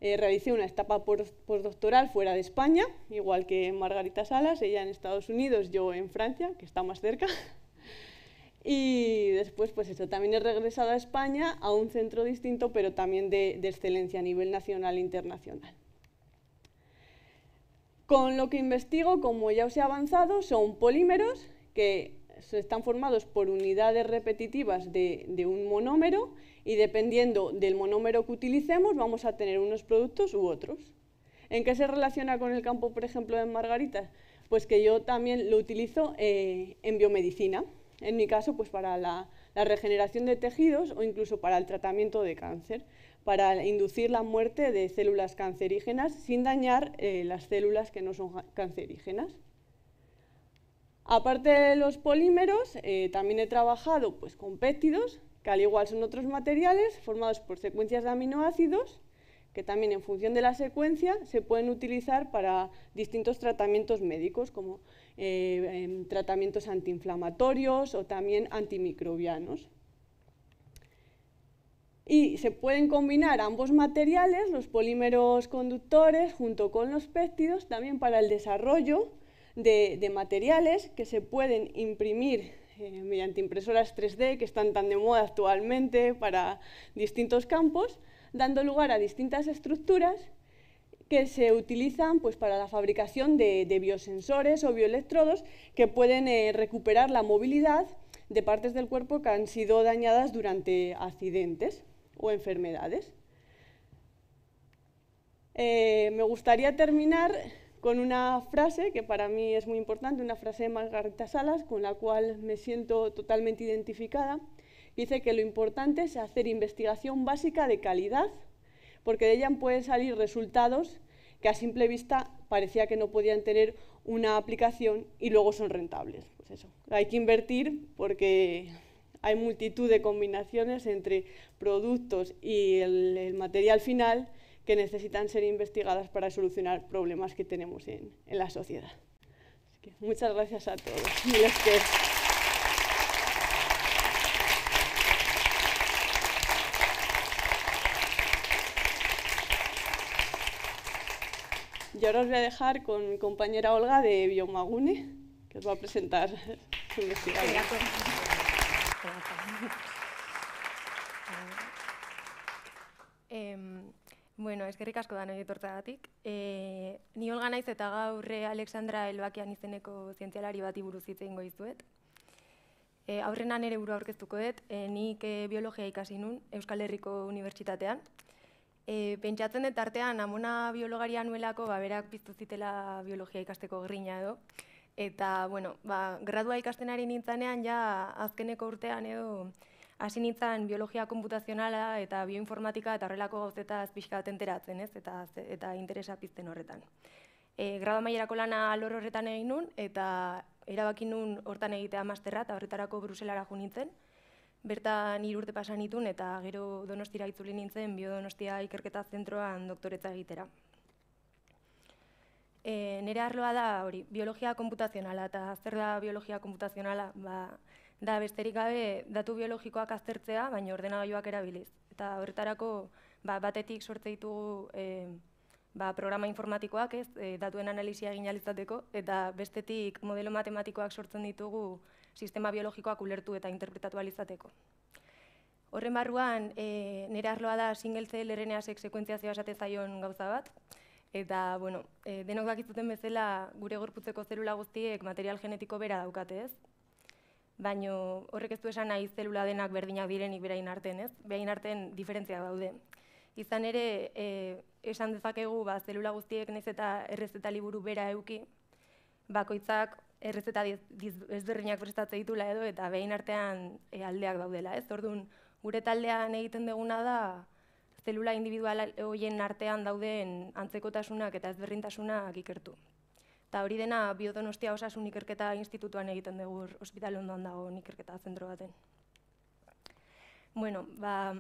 eh, realicé una etapa postdoctoral fuera de España, igual que Margarita Salas, ella en Estados Unidos, yo en Francia, que está más cerca. Y después, pues eso, también he regresado a España a un centro distinto, pero también de, excelencia a nivel nacional e internacional. Con lo que investigo, como ya os he avanzado, son polímeros que están formados por unidades repetitivas de, de un monómero y dependiendo del monómero que utilicemos vamos a tener unos productos u otros. ¿En qué se relaciona con el campo, por ejemplo, de margaritas? Pues que yo también lo utilizo eh, en biomedicina, en mi caso pues para la, regeneración de tejidos o incluso para el tratamiento de cáncer, para inducir la muerte de células cancerígenas sin dañar eh, las células que no son cancerígenas. Aparte de los polímeros, eh, también he trabajado pues, con péptidos, que al igual son otros materiales formados por secuencias de aminoácidos que también en función de la secuencia se pueden utilizar para distintos tratamientos médicos, como eh, em, tratamientos antiinflamatorios o también antimicrobianos. Y se pueden combinar ambos materiales, los polímeros conductores junto con los péptidos, también para el desarrollo de materiales que se pueden imprimir eh, mediante impresoras 3D que están tan de moda actualmente para distintos campos, dando lugar a distintas estructuras que se utilizan pues, para la fabricación de, biosensores o bioelectrodos que pueden eh, recuperar la movilidad de partes del cuerpo que han sido dañadas durante accidentes o enfermedades. Eh, me gustaría terminar con una frase que para mí es muy importante, una frase de Margarita Salas, con la cual me siento totalmente identificada, dice que lo importante es hacer investigación básica de calidad, porque de ella pueden salir resultados que a simple vista parecía que no podían tener una aplicación y luego son rentables. Pues eso, hay que invertir porque hay multitud de combinaciones entre productos y el material final que necesitan ser investigadas para solucionar problemas que tenemos en, en la sociedad. Así que muchas gracias a todos. Y ahora os voy a dejar con mi compañera Olga de Biomagune, que os va a presentar su investigación. Gracias. Em, Bueno, eskerrik asko da noi gatik. E, eh, ni olga naiz eta gaurre eh, Alexandra Elbakian izeneko zientzialari bati buruz hitze ingo dizuet. E, aurrena nere buru aurkeztuko dut. E, nik biologia ikasi nun Euskal Herriko Unibertsitatean. E, pentsatzen dut artean amona biologaria nuelako ba berak piztu zitela biologia ikasteko grina edo eta bueno, ba gradua ikastenari ari nintzanean ja azkeneko urtean edo hasi nintzen biologia konputazionala eta bioinformatika eta horrelako gauzetaz pixka enteratzen, ez? Eta, eta interesa pizten horretan. E, grado lana lor horretan egin nun, eta erabaki nun hortan egitea masterra eta horretarako Bruselara jo nintzen. Bertan urte pasan itun eta gero donostira itzuli nintzen biodonostia ikerketa zentroan doktoretza egitera. E, nere arloa da hori, biologia konputazionala, eta zer da biologia konputazionala? Ba, da besterik gabe datu biologikoak aztertzea, baina ordenagailuak erabiliz. Eta horretarako ba, batetik sortze ditugu ba, programa informatikoak, ez, e, datuen analisia egin alizateko, eta bestetik modelo matematikoak sortzen ditugu sistema biologikoak ulertu eta interpretatu alizateko. Horren barruan, e, nire arloa da single cell rna sekuentziazioa esate zaion gauza bat, eta, bueno, e, denok dakizuten bezala gure gorputzeko zelula guztiek material genetiko bera daukate, ez? baino horrek ez du esan nahi zelula denak berdinak direnik berain artenez, ez? Berain arten diferentzia daude. Izan ere, e, esan dezakegu, ba, zelula guztiek nez eta errezeta liburu bera euki, bakoitzak errezeta ezberdinak prestatzen ditula edo, eta behin artean e, aldeak daudela, ez? Orduan, gure taldean egiten deguna da, zelula individual hoien artean dauden antzekotasunak eta ezberdintasunak ikertu. Eta hori dena, biodonostia osasun ikerketa institutuan egiten dugu, ospital ondoan dago ikerketa zentro baten. Bueno, ba,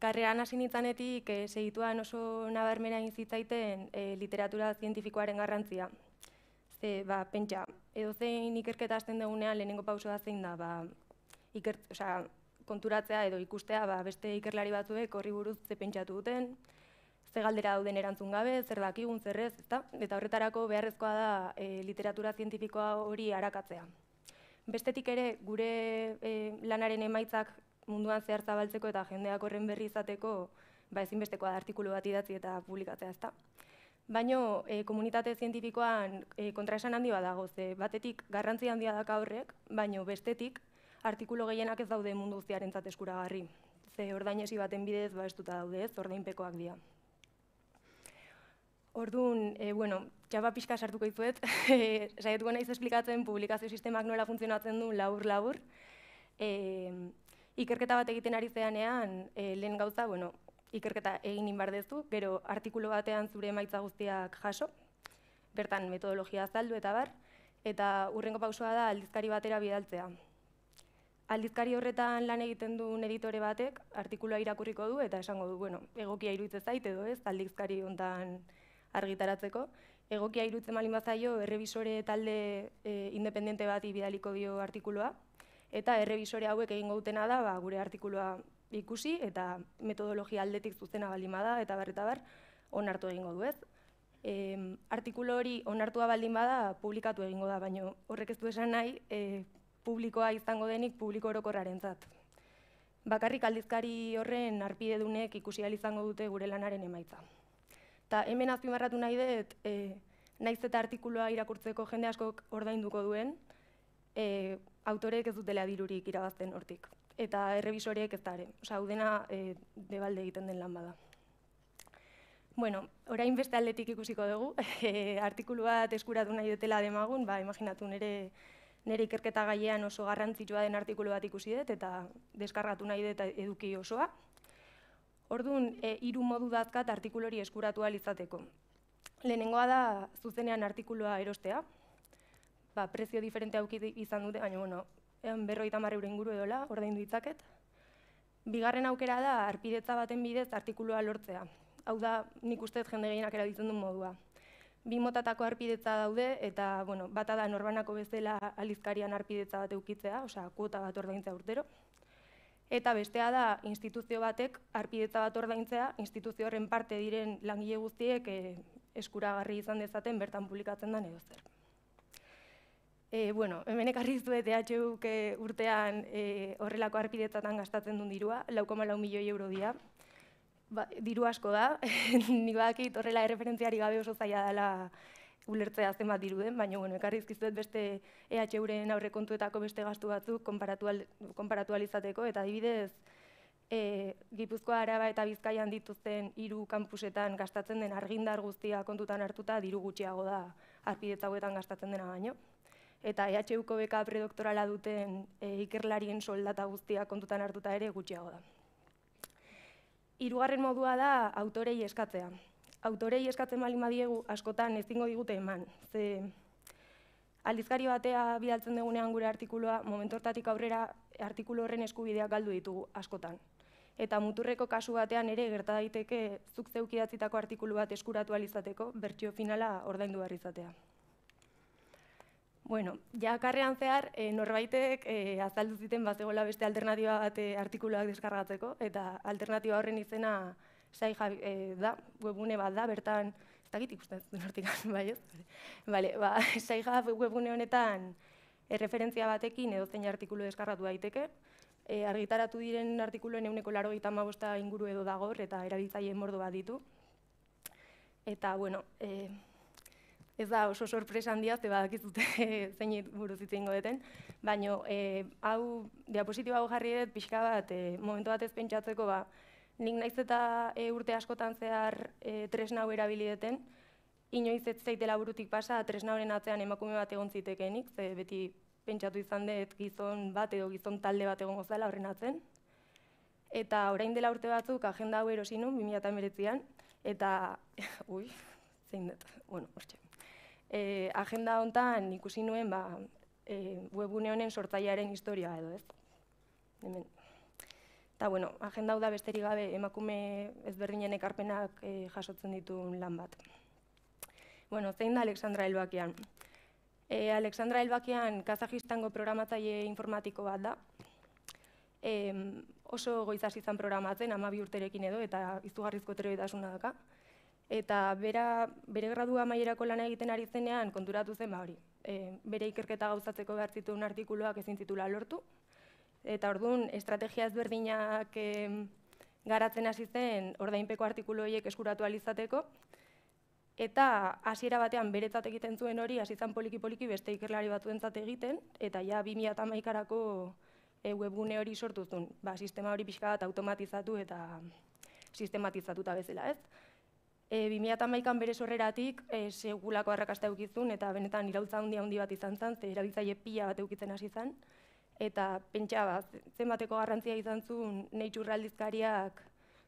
karreran hasi nintzanetik, eh, segituan oso nabarmena inzitzaiten e, eh, literatura zientifikoaren garrantzia. Ze, ba, pentsa, edo zein ikerketa azten dugunean lehenengo pausoa zein da, ba, ikert, osea, konturatzea edo ikustea ba, beste ikerlari batzuek horri buruz ze pentsatu duten, ze galdera dauden erantzun gabe, zer dakigun, zer ez, ezta? Eta horretarako beharrezkoa da eh, literatura zientifikoa hori arakatzea. Bestetik ere, gure eh, lanaren emaitzak munduan zehar zabaltzeko eta jendeak horren berri izateko, ba da artikulu bat idatzi eta publikatzea, ezta? Baino, eh, komunitate zientifikoan e, kontraesan handi badago, ze batetik garrantzi handia daka horrek, baino bestetik artikulu gehienak ez daude mundu guztiaren eskuragarri. Ze ordainesi baten bidez ba daude, ez, ordainpekoak dira. Orduan, e, bueno, txapa pixka sartuko izuet, e, eh, saietuko naiz esplikatzen publikazio sistemak nola funtzionatzen du labur-labur. E, eh, ikerketa bat egiten ari zeanean, e, lehen gauza, bueno, ikerketa egin inbardezu, gero artikulu batean zure emaitza guztiak jaso, bertan metodologia azaldu eta bar, eta urrengo pausoa da aldizkari batera bidaltzea. Aldizkari horretan lan egiten duen editore batek, artikulua irakurriko du eta esango du, bueno, egokia iruditzen zaite edo ez, aldizkari hontan argitaratzeko. Egokia irutzen malin bazaio, errebisore talde eh, independente bat ibidaliko dio artikuloa, eta errebisore hauek egingo dutena da ba, gure artikuloa ikusi, eta metodologia aldetik zuzena baldin bada, eta barreta bar, onartu egingo duez. E, artikulu hori onartua baldin bada, publikatu egingo da, baino horrek ez du esan nahi, eh, publikoa izango denik publiko orokorraren zat. Bakarrik aldizkari horren arpide dunek ikusi izango dute gure lanaren emaitza. Ta hemen azpimarratu nahi dut, e, naiz eta artikulua irakurtzeko jende askok ordainduko duen, e, autorek ez dutela dirurik irabazten hortik. Eta errebisoreek ez dare. Osa, udena e, debalde egiten den lan bada. Bueno, orain beste aldetik ikusiko dugu, e, artikulu bat eskuratu nahi dutela demagun, ba, imaginatu nire, nire ikerketa gaiean oso garrantzitsua den artikulu bat ikusi dut, eta deskargatu nahi dut eduki osoa, Orduan, e, hiru e, modu dazkat artikulori eskuratu alizateko. Lehenengoa da, zuzenean artikuloa erostea. Ba, prezio diferente hauki izan dute, baina, bueno, ehan berroi inguru edola, ordein duitzaket. Bigarren aukera da, arpidetza baten bidez artikuloa lortzea. Hau da, nik ustez jende gehienak erabiltzen duen modua. Bi motatako arpidetza daude, eta, bueno, bata da, norbanako bezala alizkarian arpidetza bat eukitzea, osea, kuota bat ordeintza urtero eta bestea da instituzio batek arpidetza bat ordaintzea instituzio horren parte diren langile guztiek eh, eskuragarri izan dezaten bertan publikatzen da edo zer. E, bueno, hemen ekarri zuet EHUk urtean eh, horrelako arpidetzatan gastatzen duen dirua, laukomalau milioi euro dira. Ba, diru asko da, nik badakit horrela erreferentziari gabe oso zaila dela ulertzea zenbat diruden, baina, bueno, ekarrizkizuet beste EHUren aurrekontuetako beste gastu batzuk konparatualizateko, eta dibidez, e, Gipuzkoa Araba eta Bizkaian dituzten hiru kampusetan gastatzen den argindar guztia kontutan hartuta diru gutxiago da azidez gastatzen dena baino. Eta EHUko beka predoktorala duten e, ikerlarien soldata guztia kontutan hartuta ere gutxiago da. Hirugarren modua da autorei eskatzea autorei eskatzen bali madiegu askotan ezingo digute eman. Ze aldizkari batea bidaltzen dugunean gure artikuloa, momentortatik aurrera artikulu horren eskubideak galdu ditugu askotan. Eta muturreko kasu batean ere gerta daiteke zuk zeukidatzitako artikulu bat eskuratu alizateko bertsio finala ordaindu behar Bueno, ja zehar e, norbaitek e, azaldu bazegola beste alternatiba bat eh, artikuluak deskargatzeko eta alternatiba horren izena zai eh, da, webune bat da, bertan, ez dakit ikusten zuen hortik, bai ez? Bale, ba, zai webune honetan erreferentzia batekin edo zein artikulu deskarratu daiteke, e, argitaratu diren artikuluen euneko laro gita inguru edo dagor eta erabiltzaile mordo bat ditu. Eta, bueno, e, ez da oso sorpresa handia, ze badakizute zein buruz hitz baina e, hau e, diapositiba hau jarri pixka bat, e, momentu bat ez pentsatzeko, ba, nik naiz eta e, urte askotan zehar e, tresna hori erabilideten, inoiz ez burutik pasa, tresna horren atzean emakume bat egon zitekenik, ze beti pentsatu izan dut gizon bat edo gizon talde bat egon gozala horren atzen. Eta orain dela urte batzuk agenda hau erosinu, nuen, 2008an, eta, ui, zein dut, bueno, hortxe. E, agenda honetan ikusi nuen, ba, e, webune honen sortzailearen historia edo ez. Hemen, Eta, bueno, agenda da besterik gabe emakume ezberdinen ekarpenak eh, jasotzen dituen lan bat. Bueno, zein da Alexandra Elbakian? E, Alexandra Elbakian Kazajistango programatzaile informatiko bat da. E, oso goizaz izan programatzen, ama bi urterekin edo, eta izugarrizko eta daka. Eta bera, bere gradua maierako lana egiten ari zenean konturatu zen ba hori. E, bere ikerketa gauzatzeko behar zituen artikuluak ezin lortu, eta orduan estrategia ezberdinak e, garatzen hasi zen ordainpeko artikulu hoiek eskuratu alizateko eta hasiera batean beretzat egiten zuen hori hasi izan poliki poliki beste ikerlari batzuentzat egiten eta ja 2011arako e, eh, webgune hori sortu zuen ba, sistema hori pixka bat automatizatu eta sistematizatuta bezala ez E, eh, 2008an bere sorreratik e, segulako arrakasta eukizun eta benetan irautza handi handi bat izan zen, ze erabiltzaile pila bat eukitzen hasi zen eta pentsa bat, zenbateko garrantzia izan zuen Nature aldizkariak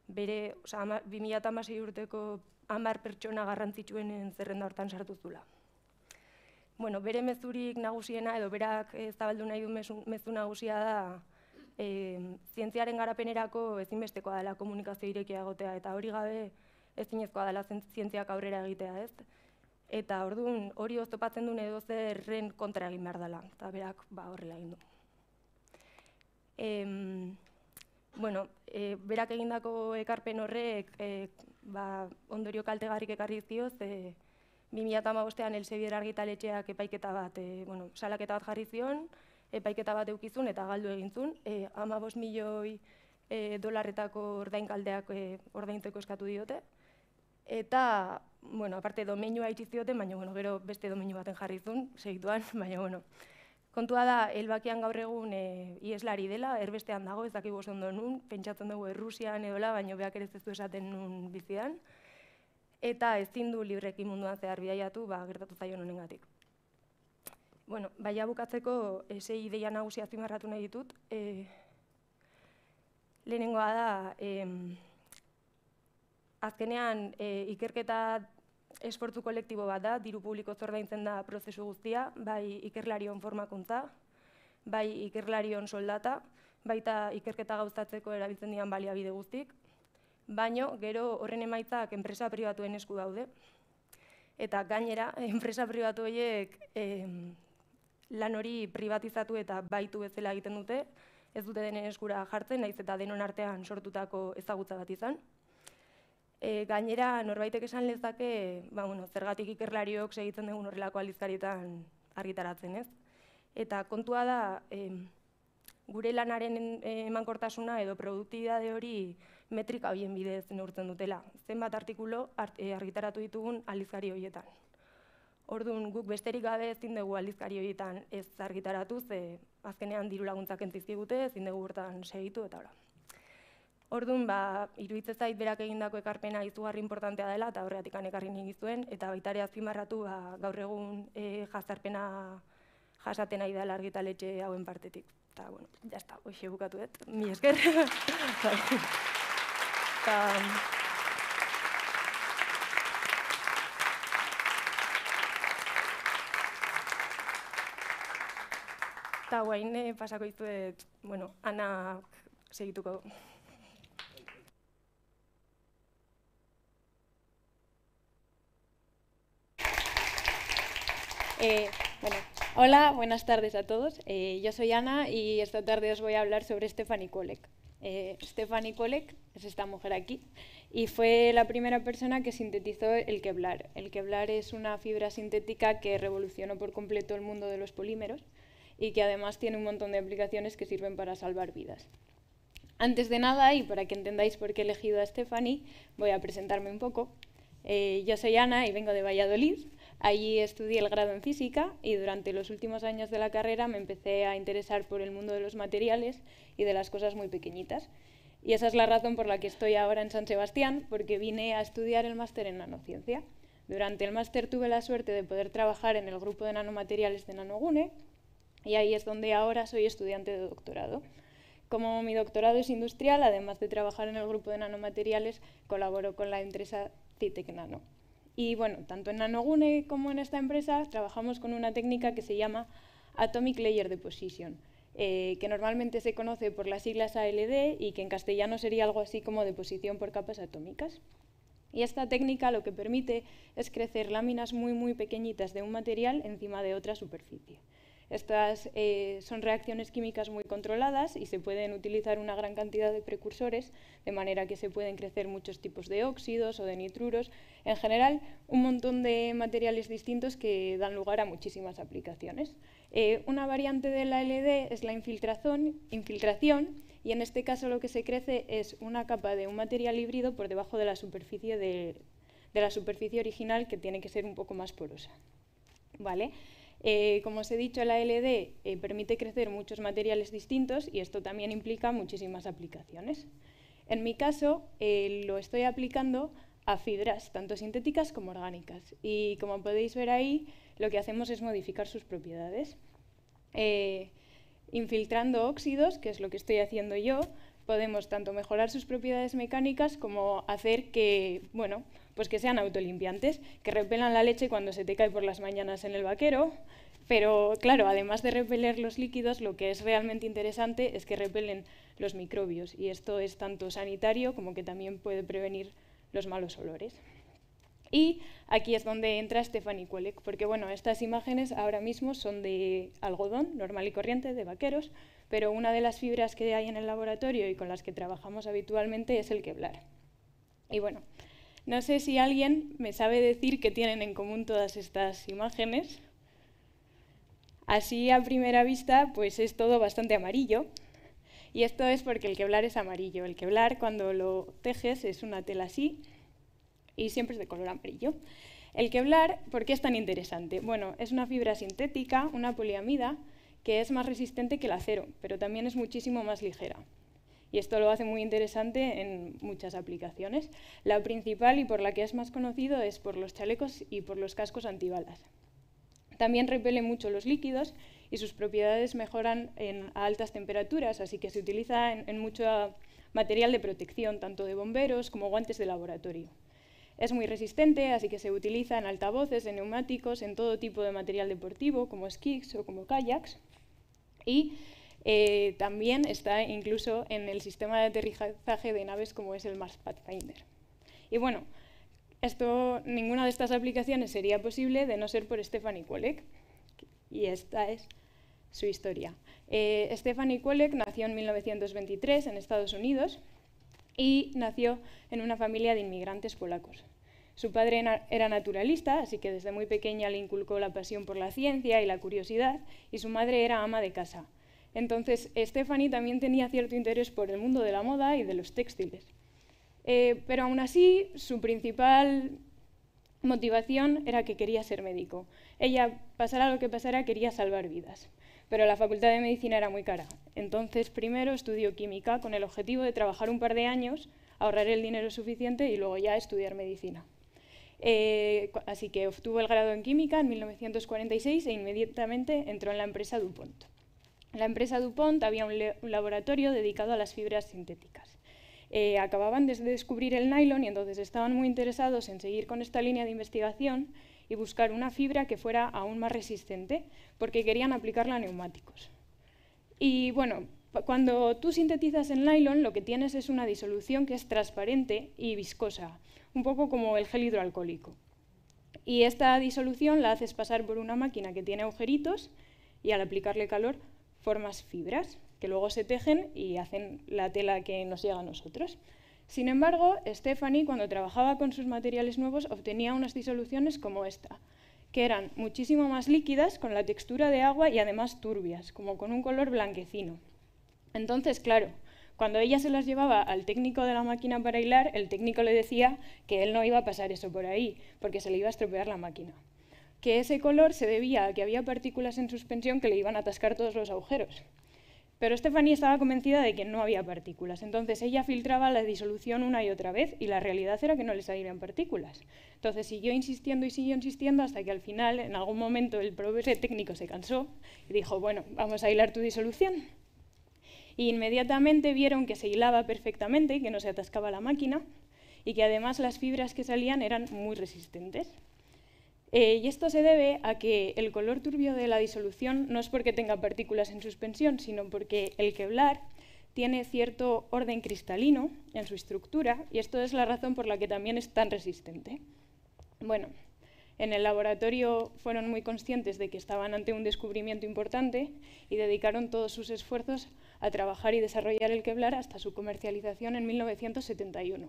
bere, osea, urteko hamar pertsona garrantzitsuenen zerrenda hortan sartu zula. Bueno, bere mezurik nagusiena edo berak ez eh, zabaldu nahi du mezu, nagusia da e, zientziaren garapenerako ezinbestekoa dela komunikazio irekia egotea eta hori gabe ezinezkoa dela zientziak aurrera egitea, ez? Eta ordun hori oztopatzen duen edo zerren kontra egin behar dela, eta berak ba, horrela egin duen bueno, e, berak egindako ekarpen horrek e, ba, ondorio kalte garrik ekarri zio, ze 2008an el argitaletxeak epaiketa bat, e, bueno, salaketa bat jarri zion, epaiketa bat eukizun eta galdu egintzun. E, ama milioi e, dolarretako ordain kaldeak e, ordainteko eskatu diote. Eta, bueno, aparte domenioa itxizioten, baina, bueno, gero beste domenio baten jarri zun, segituan, baina, bueno, Kontua da, helbakian gaur egun e, ieslari dela, erbestean dago, ez dakibu ondo nun, pentsatzen dugu Errusian edola, baino behak ere ez du esaten nun bizian, eta ezin du libreki munduan zehar bidaiatu, ba, gertatu zaion honengatik. gatik. Bueno, bai abukatzeko, ese eh, ideia nagusi nahi ditut, e, lehenengoa da, e, azkenean ikerketa esportu kolektibo bat da, diru publiko zordaintzen da prozesu guztia, bai ikerlarion formakuntza, bai ikerlarion soldata, baita ikerketa gauzatzeko erabiltzen dian baliabide guztik, baino gero horren emaitzak enpresa pribatuen esku daude, eta gainera enpresa pribatu horiek lan hori privatizatu eta baitu bezala egiten dute, ez dute denen eskura jartzen, naiz eta denon artean sortutako ezagutza bat izan. E, gainera, norbaitek esan lezake, ba, bueno, zergatik ikerlariok segitzen dugun horrelako aldizkarietan argitaratzen, ez? Eta kontua da, e, gure lanaren emankortasuna edo produktibitate hori metrika hoien bidez neurtzen dutela. Zenbat artikulu e, argitaratu ditugun aldizkari hoietan. Orduan, guk besterik gabe ezin dugu aldizkari hoietan ez argitaratu, ze azkenean diru laguntzak entzizkigute, ezin dugu hortan segitu eta hori. Orduan, ba, iruditzen zait berak egindako ekarpena izugarri importantea dela, eta horretik anekarri nigi zuen, eta baitare azpimarratu ba, gaur egun e, jazarpena jasaten ari da argitaletxe hauen partetik. Eta, bueno, jazta, hoxe bukatuet, mi esker. ta, Eta guain, eh, pasako izuet, bueno, ana segituko. Eh, bueno, hola, buenas tardes a todos. Eh, yo soy Ana y esta tarde os voy a hablar sobre Stephanie Kolek. Eh, Stephanie Kolek es esta mujer aquí y fue la primera persona que sintetizó el Kevlar. El Kevlar es una fibra sintética que revolucionó por completo el mundo de los polímeros y que además tiene un montón de aplicaciones que sirven para salvar vidas. Antes de nada, y para que entendáis por qué he elegido a Stephanie, voy a presentarme un poco. yo soy Ana y vengo de Valladolid. Allí estudié el grado en física y durante los últimos años de la carrera me empecé a interesar por el mundo de los materiales y de las cosas muy pequeñitas. Y esa es la razón por la que estoy ahora en San Sebastián, porque vine a estudiar el máster en nanociencia. Durante el máster tuve la suerte de poder trabajar en el grupo de nanomateriales de Nanogune y ahí es donde ahora soy estudiante de doctorado. Como mi doctorado es industrial, además de trabajar en el grupo de nanomateriales, colaboro con la empresa Citec Nano. Y bueno, tanto en Nanogune como en esta empresa trabajamos con una técnica que se llama Atomic Layer Deposition, eh, que normalmente se conoce por las siglas ALD y que en castellano sería algo así como deposición por capas atómicas. Y esta técnica lo que permite es crecer láminas muy muy pequeñitas de un material encima de otra superficie. Estas eh, son reacciones químicas muy controladas y se pueden utilizar una gran cantidad de precursores, de manera que se pueden crecer muchos tipos de óxidos o de nitruros, en general un montón de materiales distintos que dan lugar a muchísimas aplicaciones. Eh, una variante de la LD es la infiltración, infiltración y en este caso lo que se crece es una capa de un material híbrido por debajo de la superficie, de la superficie original que tiene que ser un poco más porosa. ¿Vale? Eh, como os he dicho, la LD eh, permite crecer muchos materiales distintos y esto también implica muchísimas aplicaciones. En mi caso, eh, lo estoy aplicando a fibras, tanto sintéticas como orgánicas. Y como podéis ver ahí, lo que hacemos es modificar sus propiedades. infiltrando óxidos, que es lo que estoy haciendo yo, podemos tanto mejorar sus propiedades mecánicas como hacer que, bueno, pues que sean autolimpiantes, que repelan la leche cuando se te cae por las mañanas en el vaquero, pero claro, además de repeler los líquidos, lo que es realmente interesante es que repelen los microbios y esto es tanto sanitario como que también puede prevenir los malos olores. Y aquí es donde entra Stephanie Kuelek, porque bueno, estas imágenes ahora mismo son de algodón normal y corriente, de vaqueros, pero una de las fibras que hay en el laboratorio y con las que trabajamos habitualmente es el Kevlar. Y bueno, no sé si alguien me sabe decir qué tienen en común todas estas imágenes. Así a primera vista, pues es todo bastante amarillo. Y esto es porque el queblar es amarillo. El queblar cuando lo tejes es una tela así y siempre es de color amarillo. El queblar ¿por qué es tan interesante? Bueno, es una fibra sintética, una poliamida, que es más resistente que el acero, pero también es muchísimo más ligera y esto lo hace muy interesante en muchas aplicaciones. La principal y por la que es más conocido es por los chalecos y por los cascos antibalas. También repele mucho los líquidos y sus propiedades mejoran en, a altas temperaturas, así que se utiliza en, mucho material de protección, tanto de bomberos como guantes de laboratorio. Es muy resistente, así que se utiliza en altavoces, en neumáticos, en todo tipo de material deportivo, como skis o como kayaks. Y eh, también está incluso en el sistema de aterrizaje de naves como es el Mars Pathfinder. Y bueno, ninguna de estas aplicaciones sería posible de no ser por Stephanie Kolek. Y esta es su historia. Eh, Stephanie Kolek nació en 1923 en Estados Unidos y nació en una familia de inmigrantes polacos. Su padre era naturalista, así que desde muy pequeña le inculcó la pasión por la ciencia y la curiosidad, y su madre era ama de casa. Entonces, Stephanie también tenía cierto interés por el mundo de la moda y de los textiles. Eh, pero aún así, su principal motivación era que quería ser médico. Ella, pasara lo que pasara, quería salvar vidas. Pero la facultad de medicina era muy cara. Entonces, primero estudió química con el objetivo de trabajar un par de años, ahorrar el dinero suficiente y luego ya estudiar medicina. Eh, así que obtuvo el grado en química en 1946 e inmediatamente entró en la empresa DuPont la empresa DuPont había un, laboratorio dedicado a las fibras sintéticas. Eh, acababan de descubrir el nylon y entonces estaban muy interesados en seguir con esta línea de investigación y buscar una fibra que fuera aún más resistente, porque querían aplicarla a neumáticos. Y bueno, cuando tú sintetizas el nylon, lo que tienes es una disolución que es transparente y viscosa, un poco como el gel hidroalcohólico. Y esta disolución la haces pasar por una máquina que tiene agujeritos y al aplicarle calor formas fibras, que luego se tejen y hacen la tela que nos llega a nosotros. Sin embargo, Stephanie, cuando trabajaba con sus materiales nuevos, obtenía unas disoluciones como esta, que eran muchísimo más líquidas, con la textura de agua y además turbias, como con un color blanquecino. Entonces, claro, cuando ella se las llevaba al técnico de la máquina para hilar, el técnico le decía que él no iba a pasar eso por ahí, porque se le iba a estropear la máquina que ese color se debía a que había partículas en suspensión que le iban a atascar todos los agujeros. Pero Stephanie estaba convencida de que no había partículas, entonces ella filtraba la disolución una y otra vez y la realidad era que no le salían partículas. Entonces siguió insistiendo y siguió insistiendo hasta que al final, en algún momento, el proveedor técnico se cansó y dijo, bueno, vamos a hilar tu disolución. Y e inmediatamente vieron que se hilaba perfectamente, que no se atascaba la máquina y que además las fibras que salían eran muy resistentes. Eh, y esto se debe a que el color turbio de la disolución no es porque tenga partículas en suspensión, sino porque el Kevlar tiene cierto orden cristalino en su estructura y esto es la razón por la que también es tan resistente. Bueno, en el laboratorio fueron muy conscientes de que estaban ante un descubrimiento importante y dedicaron todos sus esfuerzos a trabajar y desarrollar el Kevlar hasta su comercialización en 1971.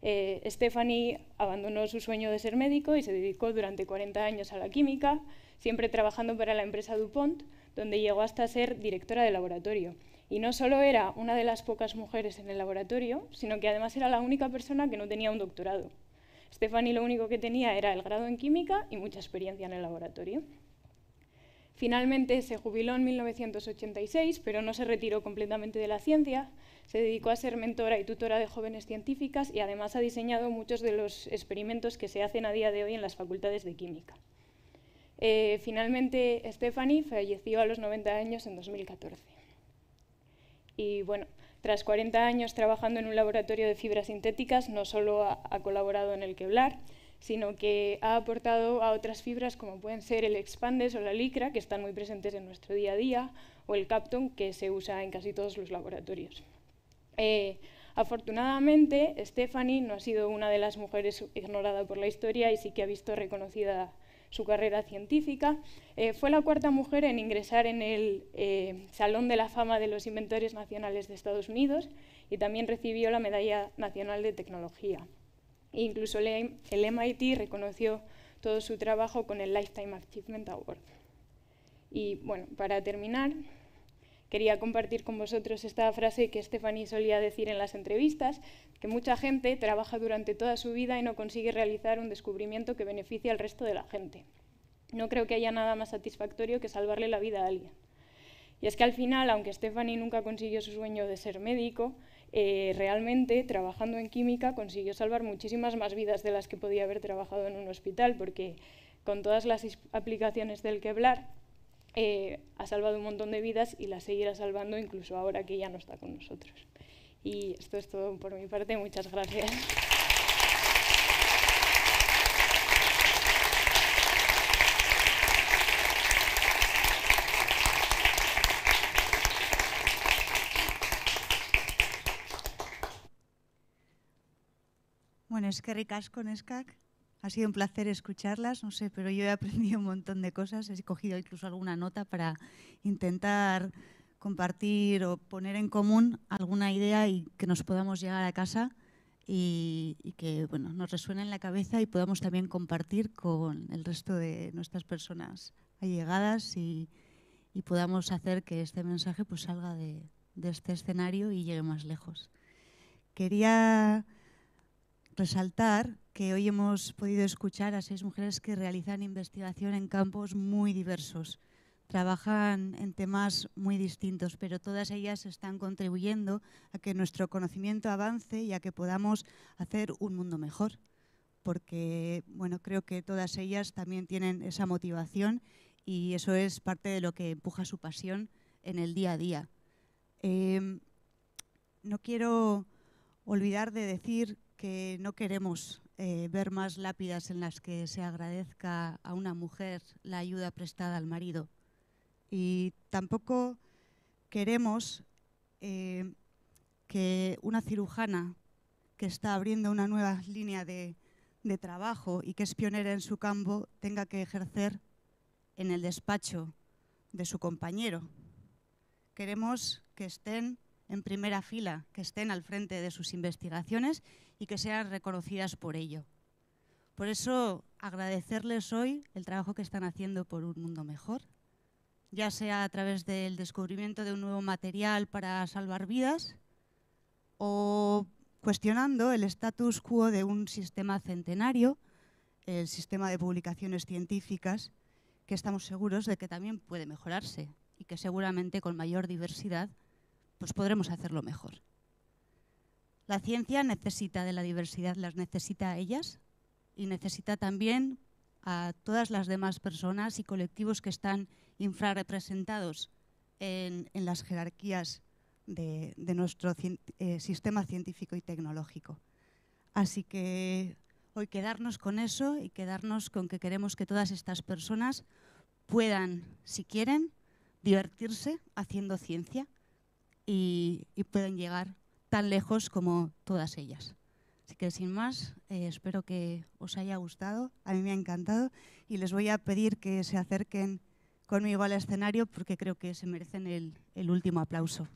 Eh, Stephanie abandonó su sueño de ser médico y se dedicó durante 40 años a la química, siempre trabajando para la empresa DuPont, donde llegó hasta ser directora de laboratorio. Y no solo era una de las pocas mujeres en el laboratorio, sino que además era la única persona que no tenía un doctorado. Stephanie lo único que tenía era el grado en química y mucha experiencia en el laboratorio. Finalmente se jubiló en 1986, pero no se retiró completamente de la ciencia, se dedicó a ser mentora y tutora de jóvenes científicas y además ha diseñado muchos de los experimentos que se hacen a día de hoy en las facultades de química. Eh, finalmente, Stephanie falleció a los 90 años en 2014. Y bueno, tras 40 años trabajando en un laboratorio de fibras sintéticas, no solo ha, colaborado en el Kevlar, sino que ha aportado a otras fibras como pueden ser el expandes o la licra, que están muy presentes en nuestro día a día, o el capton, que se usa en casi todos los laboratorios. Eh, afortunadamente, Stephanie no ha sido una de las mujeres ignorada por la historia y sí que ha visto reconocida su carrera científica. Eh, fue la cuarta mujer en ingresar en el eh, Salón de la Fama de los Inventores Nacionales de Estados Unidos y también recibió la Medalla Nacional de Tecnología. incluso el MIT reconoció todo su trabajo con el Lifetime Achievement Award. Y bueno, para terminar, quería compartir con vosotros esta frase que Stephanie solía decir en las entrevistas, que mucha gente trabaja durante toda su vida y no consigue realizar un descubrimiento que beneficie al resto de la gente. No creo que haya nada más satisfactorio que salvarle la vida a alguien. Y es que al final, aunque Stephanie nunca consiguió su sueño de ser médico, eh, realmente trabajando en química consiguió salvar muchísimas más vidas de las que podía haber trabajado en un hospital, porque con todas las aplicaciones del Kevlar, eh, ha salvado un montón de vidas y la seguirá salvando incluso ahora que ya no está con nosotros. Y esto es todo por mi parte, muchas gracias. Bueno, es ricas con SCAC. Ha sido un placer escucharlas, no sé, pero yo he aprendido un montón de cosas, he cogido incluso alguna nota para intentar compartir o poner en común alguna idea y que nos podamos llegar a casa y, que bueno, nos resuene en la cabeza y podamos también compartir con el resto de nuestras personas allegadas y, podamos hacer que este mensaje pues, salga de, de este escenario y llegue más lejos. Quería resaltar que hoy hemos podido escuchar a seis mujeres que realizan investigación en campos muy diversos. Trabajan en temas muy distintos, pero todas ellas están contribuyendo a que nuestro conocimiento avance y a que podamos hacer un mundo mejor, porque bueno, creo que todas ellas también tienen esa motivación y eso es parte de lo que empuja su pasión en el día a día. Em, no quiero olvidar de decir que no queremos eh, ver más lápidas en las que se agradezca a una mujer la ayuda prestada al marido. Y tampoco queremos eh, que una cirujana que está abriendo una nueva línea de, de trabajo y que es pionera en su campo tenga que ejercer en el despacho de su compañero. Queremos que estén en primera fila, que estén al frente de sus investigaciones y que sean reconocidas por ello. Por eso agradecerles hoy el trabajo que están haciendo por un mundo mejor, ya sea a través del descubrimiento de un nuevo material para salvar vidas o cuestionando el status quo de un sistema centenario, el sistema de publicaciones científicas, que estamos seguros de que también puede mejorarse y que seguramente con mayor diversidad pues podremos hacerlo mejor. La ciencia necesita de la diversidad, las necesita a ellas y necesita también a todas las demás personas y colectivos que están infrarrepresentados en, las jerarquías de, nuestro eh, sistema científico y tecnológico. Así que hoy quedarnos con eso y quedarnos con que queremos que todas estas personas puedan, si quieren, divertirse haciendo ciencia y, pueden llegar tan lejos como todas ellas. Así que sin más, eh, espero que os haya gustado, a mí me ha encantado y les voy a pedir que se acerquen conmigo al escenario porque creo que se merecen el último aplauso.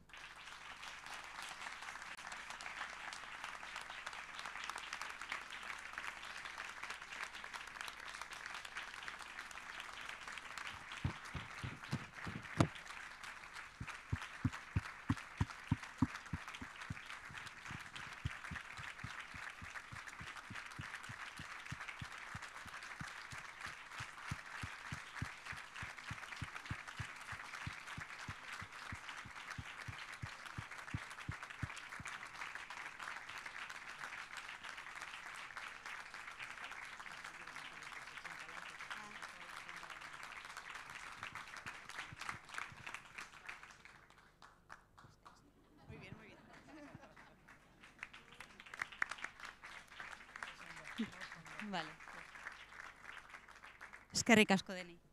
Vale. Eskerrik asko deni.